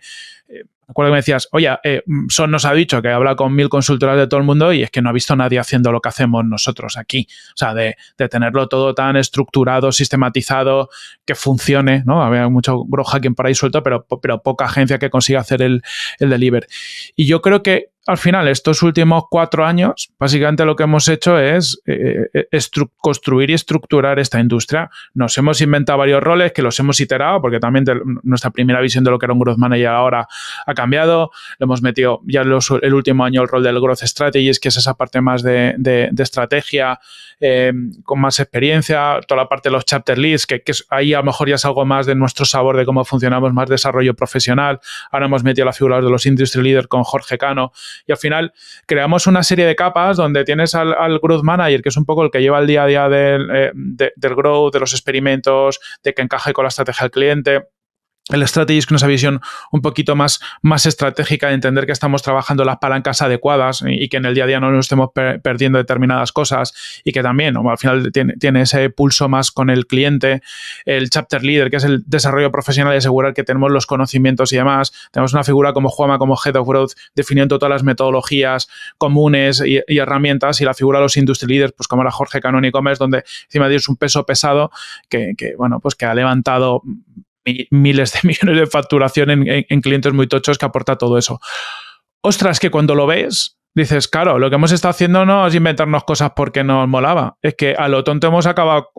acuerdo que me decías, oye, eh, Son nos ha dicho que habla con mil consultoras de todo el mundo y es que no ha visto nadie haciendo lo que hacemos nosotros aquí. O sea, de, tenerlo todo tan estructurado, sistematizado, que funcione, ¿no? Había mucho growth hacking por ahí suelto, pero, pero poca agencia que consiga hacer el, el deliver. Y yo creo que al final, estos últimos cuatro años, básicamente lo que hemos hecho es eh, eh, construir y estructurar esta industria. Nos hemos inventado varios roles que los hemos iterado, porque también nuestra primera visión de lo que era un growth manager ahora cambiado, lo hemos metido ya el último año el rol del Growth Strategies, que es esa parte más de, estrategia, em, con más experiencia, toda la parte de los chapter leads, que, ahí a lo mejor ya es algo más de nuestro sabor de cómo funcionamos, más desarrollo profesional, ahora hemos metido la figura de los industry leaders con Jorge Cano, y al final creamos una serie de capas donde tienes al, growth manager, que es un poco el que lleva el día a día del, eh, del growth, de los experimentos, de que encaje con la estrategia del cliente, el strategy es una visión un poquito más, más estratégica de entender que estamos trabajando las palancas adecuadas y, que en el día a día no nos estemos perdiendo determinadas cosas y que también al final tiene, ese pulso más con el cliente, el chapter leader, que es el desarrollo profesional y asegurar que tenemos los conocimientos y demás. Tenemos una figura como Juama, como Head of Growth, definiendo todas las metodologías comunes y, herramientas y la figura de los industry leaders, pues como la Jorge canon y Commerce, donde encima es un peso pesado que, bueno, pues que ha levantado miles de millones de facturación en, clientes muy tochos que aporta todo eso. Ostras, que cuando lo ves, dices, claro, lo que hemos estado haciendo no es inventarnos cosas porque nos molaba. Es que a lo tonto hemos acabado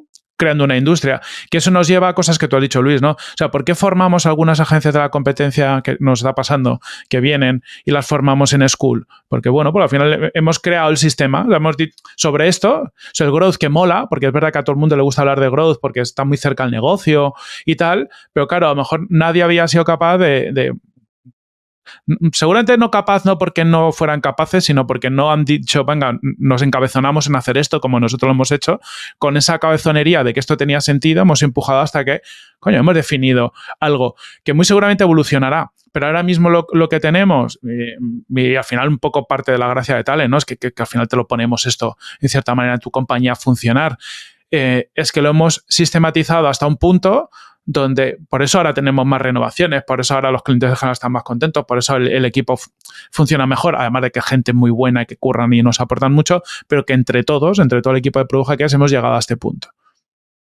creando una industria. Que eso nos lleva a cosas que tú has dicho, Luis, ¿no? O sea, ¿por qué formamos algunas agencias de la competencia que nos está pasando, que vienen y las formamos en school? Porque, bueno, pues al final hemos creado el sistema, hemos dicho sobre esto, o el growth que mola, porque es verdad que a todo el mundo le gusta hablar de growth porque está muy cerca al negocio y tal, pero claro, a lo mejor nadie había sido capaz de Mm, seguramente no capaz, no porque no fueran capaces, sino porque no han dicho, venga, nos encabezonamos en hacer esto como nosotros lo hemos hecho, con esa cabezonería de que esto tenía sentido, hemos empujado hasta que, coño, hemos definido algo que muy seguramente evolucionará. Pero ahora mismo lo, que tenemos, y, al final un poco parte de la gracia de Tales, ¿no? Es que, al final te lo ponemos esto, en cierta manera, en tu compañía a funcionar. Eh, es que lo hemos sistematizado hasta un punto donde por eso ahora tenemos más renovaciones, por eso ahora los clientes dejan estar están más contentos, por eso el, equipo funciona mejor, además de que gente muy buena y que curran y nos aportan mucho, pero que entre todos, entre todo el equipo de Product Hackers hemos llegado a este punto.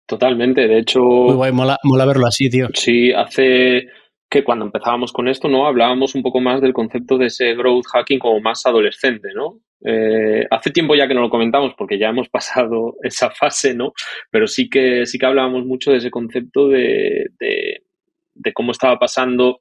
Totalmente, de hecho... Muy guay, mola, mola verlo así, tío. Sí, hace que cuando empezábamos con esto, ¿no? Hablábamos un poco más del concepto de ese growth hacking como más adolescente, ¿no? Eh, hace tiempo ya que no lo comentamos porque ya hemos pasado esa fase, ¿no? Pero sí que sí que hablábamos mucho de ese concepto de, cómo estaba pasando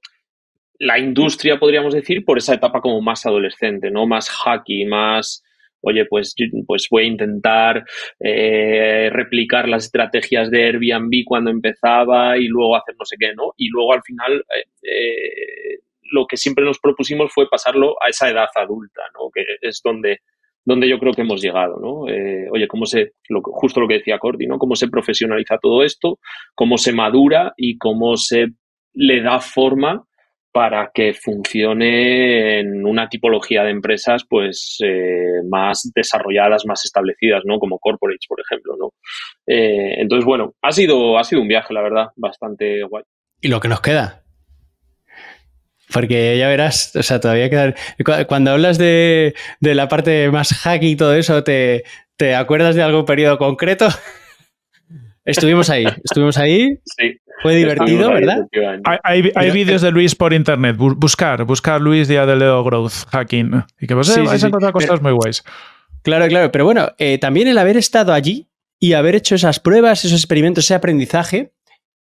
la industria, podríamos decir, por esa etapa como más adolescente, ¿no? Más hacky, más oye, pues, pues voy a intentar eh, replicar las estrategias de Airbnb cuando empezaba y luego hacer no sé qué, ¿no? Y luego al final eh, lo que siempre nos propusimos fue pasarlo a esa edad adulta, ¿no? que es donde, donde yo creo que hemos llegado. ¿no? Eh, oye, cómo se, justo lo que decía Cordy, ¿no? cómo se profesionaliza todo esto, cómo se madura y cómo se le da forma para que funcione en una tipología de empresas pues eh, más desarrolladas, más establecidas, ¿no? Como corporates, por ejemplo, ¿no? Eh, entonces, bueno, ha sido, ha sido un viaje, la verdad, bastante guay. ¿Y lo que nos queda? Porque ya verás, o sea, todavía quedan. Cuando hablas de, la parte más hacking y todo eso, ¿te, acuerdas de algún periodo concreto? Estuvimos ahí, estuvimos ahí. Fue divertido, ¿verdad? Hay, hay, vídeos eh, de Luis por internet. Buscar, buscar Luis Día de Leo Growth Hacking. Y que pasa, pues, eh, a encontrar cosas muy guays. Claro, claro. Pero bueno, eh, también el haber estado allí y haber hecho esas pruebas, esos experimentos, ese aprendizaje,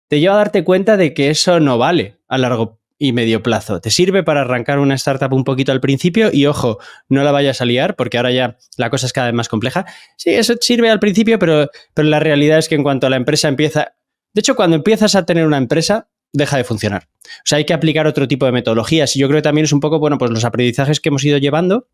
te lleva a darte cuenta de que eso no vale a largo y medio plazo. Te sirve para arrancar una startup un poquito al principio y ojo, no la vayas a liar porque ahora ya la cosa es cada vez más compleja. Sí, eso sirve al principio, pero, pero la realidad es que en cuanto a la empresa empieza... De hecho, cuando empiezas a tener una empresa, deja de funcionar. O sea, hay que aplicar otro tipo de metodologías. Y yo creo que también es un poco, bueno, pues los aprendizajes que hemos ido llevando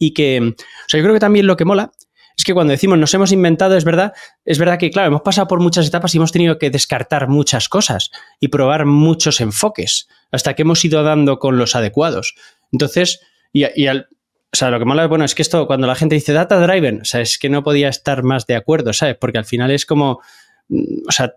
y que, o sea, yo creo que también lo que mola es que cuando decimos nos hemos inventado, es verdad, es verdad que, claro, hemos pasado por muchas etapas y hemos tenido que descartar muchas cosas y probar muchos enfoques hasta que hemos ido dando con los adecuados. Entonces, y, o sea, lo que más bueno es que esto, cuando la gente dice data driven, es que no podía estar más de acuerdo, ¿sabes? Porque al final es como, mm, o sea,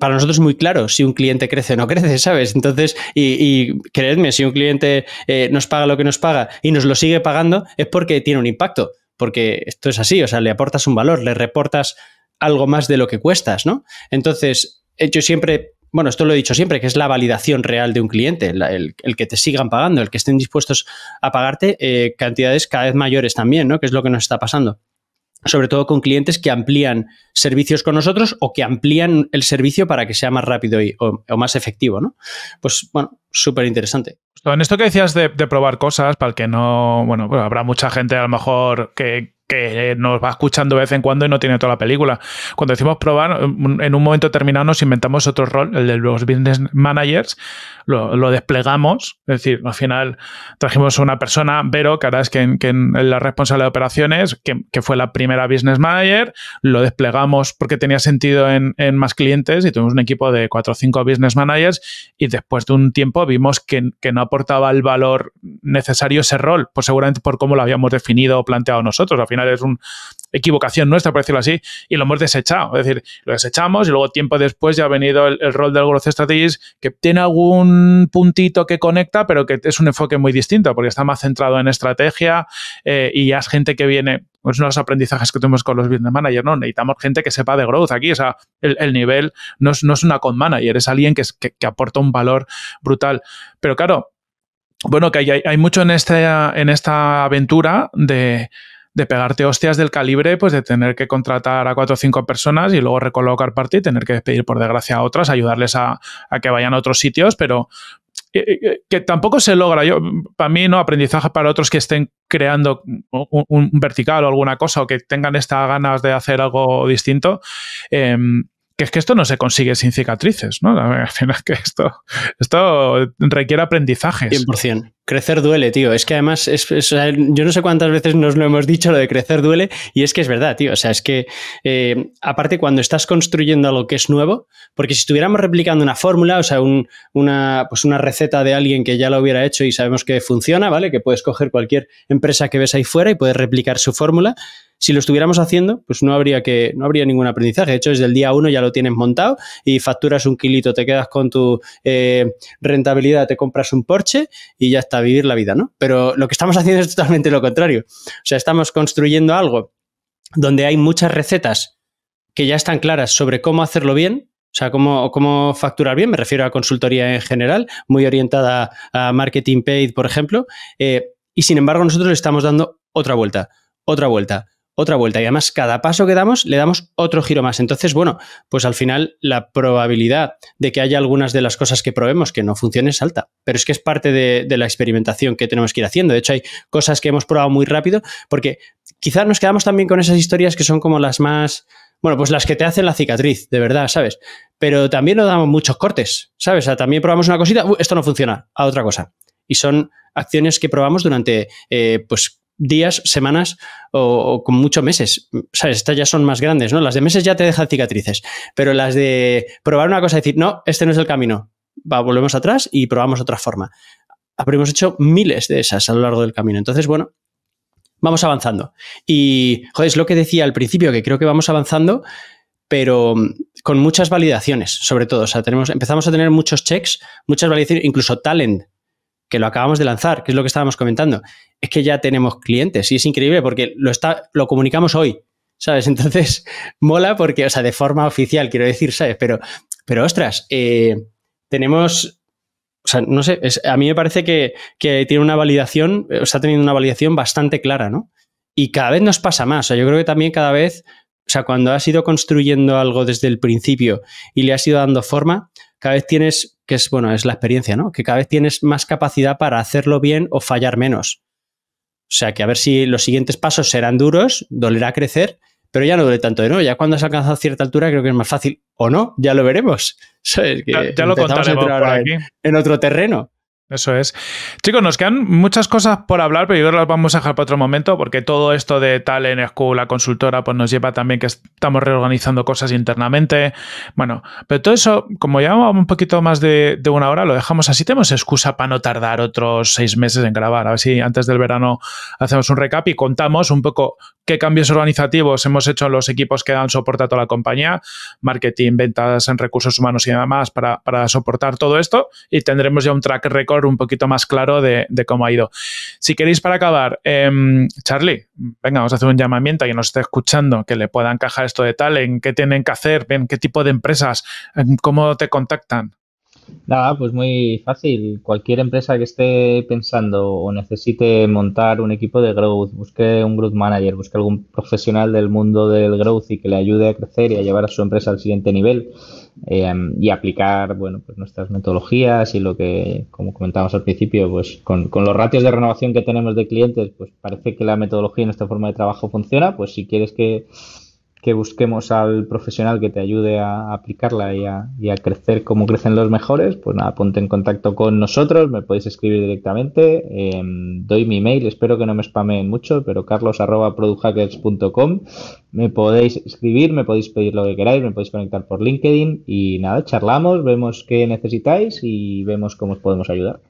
para nosotros es muy claro si un cliente crece o no crece, ¿sabes? Entonces, y, creedme, si un cliente eh, nos paga lo que nos paga y nos lo sigue pagando, es porque tiene un impacto porque esto es así, o sea, le aportas un valor, le reportas algo más de lo que cuestas, ¿no? Entonces, yo siempre, bueno, esto lo he dicho siempre, que es la validación real de un cliente, el, que te sigan pagando, el que estén dispuestos a pagarte eh, cantidades cada vez mayores también, ¿no? Que es lo que nos está pasando sobre todo con clientes que amplían servicios con nosotros o que amplían el servicio para que sea más rápido o, más efectivo, ¿no? Pues bueno, súper interesante. En esto que decías de, probar cosas, para el que no, bueno, habrá mucha gente a lo mejor que, que eh, nos va escuchando de vez en cuando y no tiene toda la película. Cuando decimos probar, mm, en un momento determinado nos inventamos otro rol, el de los business managers, lo, desplegamos, es decir, al final trajimos a una persona, Vero, que ahora es la responsable de operaciones, que, fue la primera business manager, lo desplegamos porque tenía sentido en, más clientes y tuvimos un equipo de cuatro o cinco business managers y después de un tiempo vimos que, no aportaba el valor necesario ese rol, pues seguramente por cómo lo habíamos definido o planteado nosotros. Al final es una equivocación nuestra, por decirlo así, y lo hemos desechado. Es decir, lo desechamos y luego tiempo después ya ha venido el, rol del Growth Strategist que tiene algún puntito que conecta, pero que es un enfoque muy distinto porque está más centrado en estrategia eh, y ya es gente que viene es pues, uno de los aprendizajes que tenemos con los business managers, ¿no? Necesitamos gente que sepa de growth aquí, o sea, el, nivel no es, una con manager, es alguien que, aporta un valor brutal. Pero claro, bueno, que hay, mucho en esta, en esta aventura de, de pegarte hostias del calibre, pues de tener que contratar a cuatro o cinco personas y luego recolocar parte y tener que despedir, por desgracia, a otras, ayudarles a, que vayan a otros sitios, pero eh, eh, eh, que, tampoco se logra. Yo, para mí, no aprendizaje para otros que estén creando un, vertical o alguna cosa o que tengan estas ganas de hacer algo distinto. Em, que es que esto no se consigue sin cicatrices, ¿no? La final que esto, esto requiere aprendizajes. 100%. Crecer duele, tío. Es que además, yo no sé cuántas veces nos lo hemos dicho lo de crecer duele, y es que es verdad, tío. O sea, es que eh, aparte cuando estás construyendo algo que es nuevo, porque si estuviéramos replicando una fórmula, o sea, una, pues una receta de alguien que ya lo hubiera hecho y sabemos que funciona, ¿vale? Que puedes coger cualquier empresa que ves ahí fuera y puedes replicar su fórmula, si lo estuviéramos haciendo, pues no habría, que, no habría ningún aprendizaje. De hecho, desde el día uno ya lo tienes montado y facturas un kilito, te quedas con tu eh, rentabilidad, te compras un Porsche y ya está, vivir la vida, ¿no? Pero lo que estamos haciendo es totalmente lo contrario. O sea, estamos construyendo algo donde hay muchas recetas que ya están claras sobre cómo hacerlo bien, o sea, cómo, cómo, facturar bien, me refiero a consultoría en general, muy orientada a marketing paid, por ejemplo, eh, y sin embargo nosotros le estamos dando otra vuelta, otra vuelta, otra vuelta. Y además, cada paso que damos, le damos otro giro más. Entonces, bueno, pues al final la probabilidad de que haya algunas de las cosas que probemos que no funcione es alta. Pero es que es parte de, la experimentación que tenemos que ir haciendo. De hecho, hay cosas que hemos probado muy rápido porque quizás nos quedamos también con esas historias que son como las más bueno, pues las que te hacen la cicatriz, de verdad, ¿sabes? Pero también nos damos muchos cortes, ¿sabes? también probamos una cosita, esto no funciona, a otra cosa. Y son acciones que probamos durante, eh, pues, días, semanas o, con muchos meses. Estas ya son más grandes, ¿no? Las de meses ya te dejan cicatrices, pero las de probar una cosa y decir, no, este no es el camino, volvemos atrás y probamos otra forma. Habremos hecho miles de esas a lo largo del camino. Entonces, bueno, vamos avanzando. Y, joder, es lo que decía al principio, que creo que vamos avanzando, pero mm, con muchas validaciones, sobre todo. O sea, tenemos, empezamos a tener muchos checks, muchas validaciones, incluso talent que lo acabamos de lanzar, que es lo que estábamos comentando, es que ya tenemos clientes y es increíble porque lo, está, lo comunicamos hoy, ¿sabes? Entonces, mola porque, o sea, de forma oficial, quiero decir, ¿sabes? Pero, pero ostras, eh, tenemos, o sea, no sé, a mí me parece que, tiene una validación, eh, está teniendo una validación bastante clara, ¿no? Y cada vez nos pasa más, o sea, yo creo que también cada vez o sea, cuando has ido construyendo algo desde el principio y le has ido dando forma, cada vez tienes, que es bueno, es la experiencia, ¿no? Que cada vez tienes más capacidad para hacerlo bien o fallar menos. O sea que a ver si los siguientes pasos serán duros, dolerá crecer, pero ya no duele tanto de no. Ya cuando has alcanzado cierta altura, creo que es más fácil. O no, ya lo veremos. ya, lo contaremos en, otro terreno. Eso es. Chicos, nos quedan muchas cosas por hablar, pero yo creo que las vamos a dejar para otro momento, porque todo esto de Talent School, la consultora, pues nos lleva también que estamos reorganizando cosas internamente. Bueno, pero todo eso, como llevamos un poquito más de, de, una hora, lo dejamos así. Tenemos excusa para no tardar otros seis meses en grabar. A ver si antes del verano hacemos un recap y contamos un poco qué cambios organizativos hemos hecho en los equipos que dan soporte a toda la compañía, marketing, ventas en recursos humanos y nada más para soportar todo esto. Y tendremos ya un track record un poquito más claro de, cómo ha ido. Si queréis para acabar, em, Charlie, venga, vamos a hacer un llamamiento a quien nos esté escuchando, que le pueda encajar esto de tal, en qué tienen que hacer, en qué tipo de empresas, en cómo te contactan. Nada, pues muy fácil. Cualquier empresa que esté pensando o necesite montar un equipo de growth, busque un growth manager, busque algún profesional del mundo del growth y que le ayude a crecer y a llevar a su empresa al siguiente nivel em, y aplicar, bueno, pues nuestras metodologías y lo que, como comentábamos al principio, pues con, con los ratios de renovación que tenemos de clientes, pues parece que la metodología y nuestra forma de trabajo funciona, pues si quieres que que busquemos al profesional que te ayude a aplicarla y a, y a, crecer como crecen los mejores, pues nada, ponte en contacto con nosotros, me podéis escribir directamente, em, doy mi email, espero que no me spameen mucho, pero carlos me podéis escribir, me podéis pedir lo que queráis, me podéis conectar por LinkedIn y nada, charlamos, vemos qué necesitáis y vemos cómo os podemos ayudar.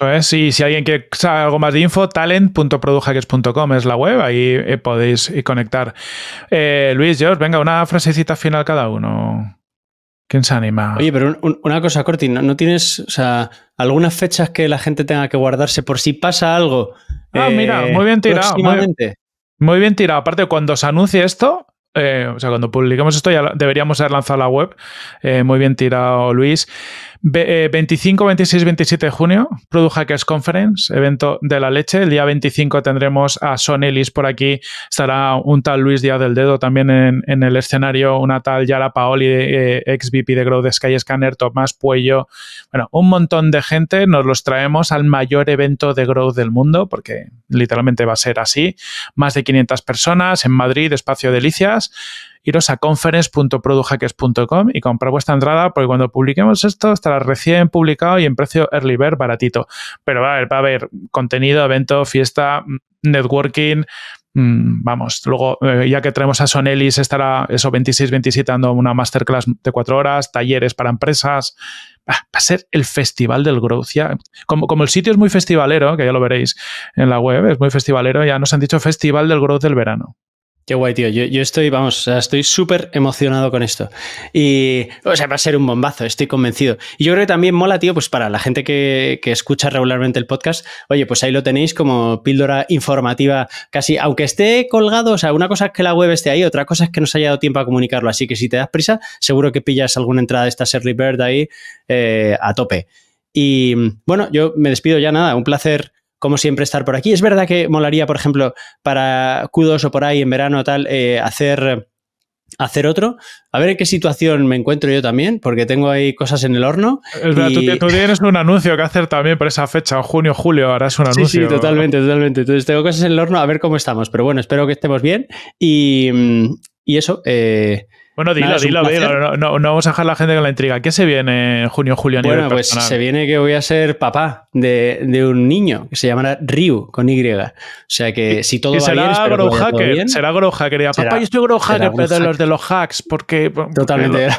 ¿eh? si alguien quiere saber algo más de info, talent.produhackers.com es la web, ahí eh, podéis eh, conectar. Luis, George, venga, una frasecita final cada uno. ¿Quién se anima? Oye, pero una cosa, Corti, ¿no, tienes algunas fechas que la gente tenga que guardarse por si pasa algo? Ah, mira, muy bien tirado. Muy, bien tirado. Aparte, cuando se anuncie esto, o sea, cuando publiquemos esto, ya deberíamos haber lanzado la web. muy bien tirado, Luis. 25, 26, 27 de junio, Product Hackers Conference, evento de la leche. El día 25 tendremos a Son Ellis por aquí. Estará un tal Luis Díaz del Dedo también en, el escenario, una tal Yara Paoli, eh, ex VP de Growth de Sky Scanner, Tomás Puello. Bueno, un montón de gente. Nos los traemos al mayor evento de Growth del mundo, porque literalmente va a ser así. Más de 500 personas en Madrid, espacio Delicias iros a conference.produhackers.com y comprar vuestra entrada, porque cuando publiquemos esto estará recién publicado y en precio early bird baratito. Pero va a haber, contenido, evento, fiesta, mm, networking, mm, vamos, luego eh, ya que traemos a Sonelis, estará eso 26-27 dando una masterclass de cuatro horas, talleres para empresas. va a ser el festival del growth. Como, como, el sitio es muy festivalero, que ya lo veréis en la web, es muy festivalero, ya nos han dicho festival del growth del verano. Qué guay, tío. Yo, estoy, vamos, estoy súper emocionado con esto. Y, o sea, va a ser un bombazo, estoy convencido. Y yo creo que también mola, tío, pues para la gente que, escucha regularmente el podcast, oye, pues ahí lo tenéis como píldora informativa, casi, aunque esté colgado, o sea, una cosa es que la web esté ahí, otra cosa es que nos haya dado tiempo a comunicarlo. Así que si te das prisa, seguro que pillas alguna entrada de esta Early Bird ahí eh, a tope. Y bueno, yo me despido ya, nada, un placer como siempre, estar por aquí. Es verdad que molaría, por ejemplo, para q o por ahí en verano o tal, eh, hacer hacer otro. A ver en qué situación me encuentro yo también, porque tengo ahí cosas en el horno. Es verdad, tú, tienes un anuncio que hacer también por esa fecha, junio, julio, es un anuncio. Sí, sí, totalmente, totalmente. Entonces tengo cosas en el horno, a ver cómo estamos. Pero bueno, espero que estemos bien. Y, mm, eso, eh, bueno, dilo, dilo, dilo. No, vamos a dejar la gente con la intriga. ¿Qué se viene en junio, julio? Bueno, pues se viene que voy a ser papá de, un niño que se llamará Ryu con Y. O sea que si todo va será bien, hacker, será growhacker, Hacker. Papá, yo estoy Grow Hacker, pero de los de los hacks, porque. Totalmente.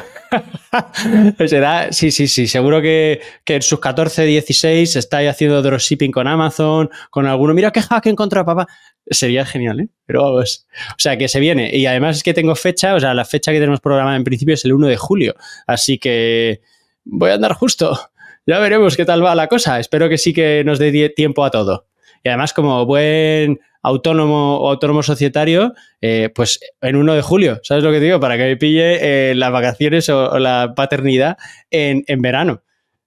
Pues sí, sí, sí. Seguro que, en sus 14, 16 estáis haciendo dropshipping con Amazon, con alguno. Mira qué que he encontrado, papá. Sería genial, ¿eh? Pero vamos. O sea, que se viene. Y además es que tengo fecha, o sea, la fecha que tenemos programada en principio es el 1 de julio. Así que voy a andar justo. Ya veremos qué tal va la cosa. Espero que sí que nos dé tiempo a todo. Y además, como buen autónomo o autónomo societario, eh, pues en 1 de julio, ¿sabes lo que digo? Para que me pille eh, las vacaciones o, la paternidad en, verano,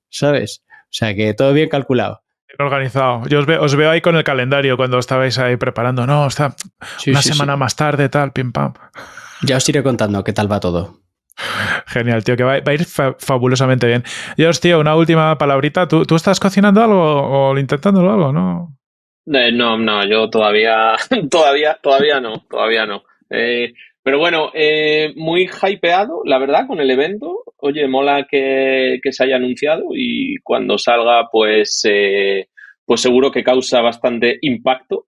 ¿sabes? O sea que todo bien calculado organizado. Yo os, veo ahí con el calendario cuando estabais ahí preparando. No, está una semana más tarde, tal, pim pam. Ya os iré contando qué tal va todo. Genial, tío, que va, a ir fabulosamente bien. os tío, una última palabrita. ¿Tú, ¿Tú, estás cocinando algo o intentándolo algo, no? Eh, no, no, yo todavía, todavía, todavía no, todavía no. Eh, pero bueno, eh, muy hypeado, la verdad, con el evento. Oye, mola que, se haya anunciado y cuando salga, pues, pues seguro que causa bastante impacto.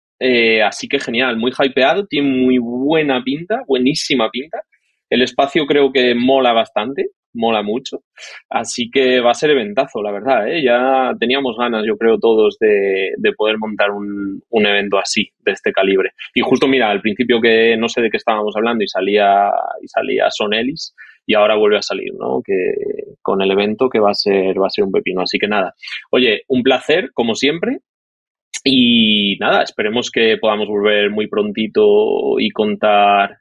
así que genial, muy hypeado, tiene muy buena pinta, buenísima pinta. El espacio creo que mola bastante mola mucho. Así que va a ser eventazo, la verdad. ¿eh? Ya teníamos ganas, yo creo, todos de, poder montar un, evento así, de este calibre. Y justo, mira, al principio que no sé de qué estábamos hablando y salía, y salía Sonelis y ahora vuelve a salir, ¿no? Que con el evento que va a ser, va a ser un pepino. Así que nada. Oye, un placer, como siempre. Y nada, esperemos que podamos volver muy prontito y contar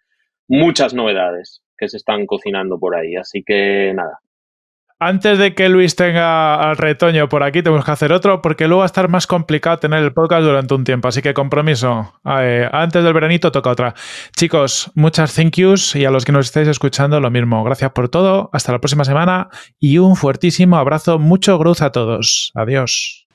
muchas novedades que se están cocinando por ahí. Así que nada. Antes de que Luis tenga al retoño por aquí, tenemos que hacer otro, porque luego va a estar más complicado tener el podcast durante un tiempo. Así que compromiso. Eh, antes del veranito toca otra. Chicos, muchas thank yous y a los que nos estáis escuchando lo mismo. Gracias por todo. Hasta la próxima semana y un fuertísimo abrazo. Mucho gruz a todos. Adiós.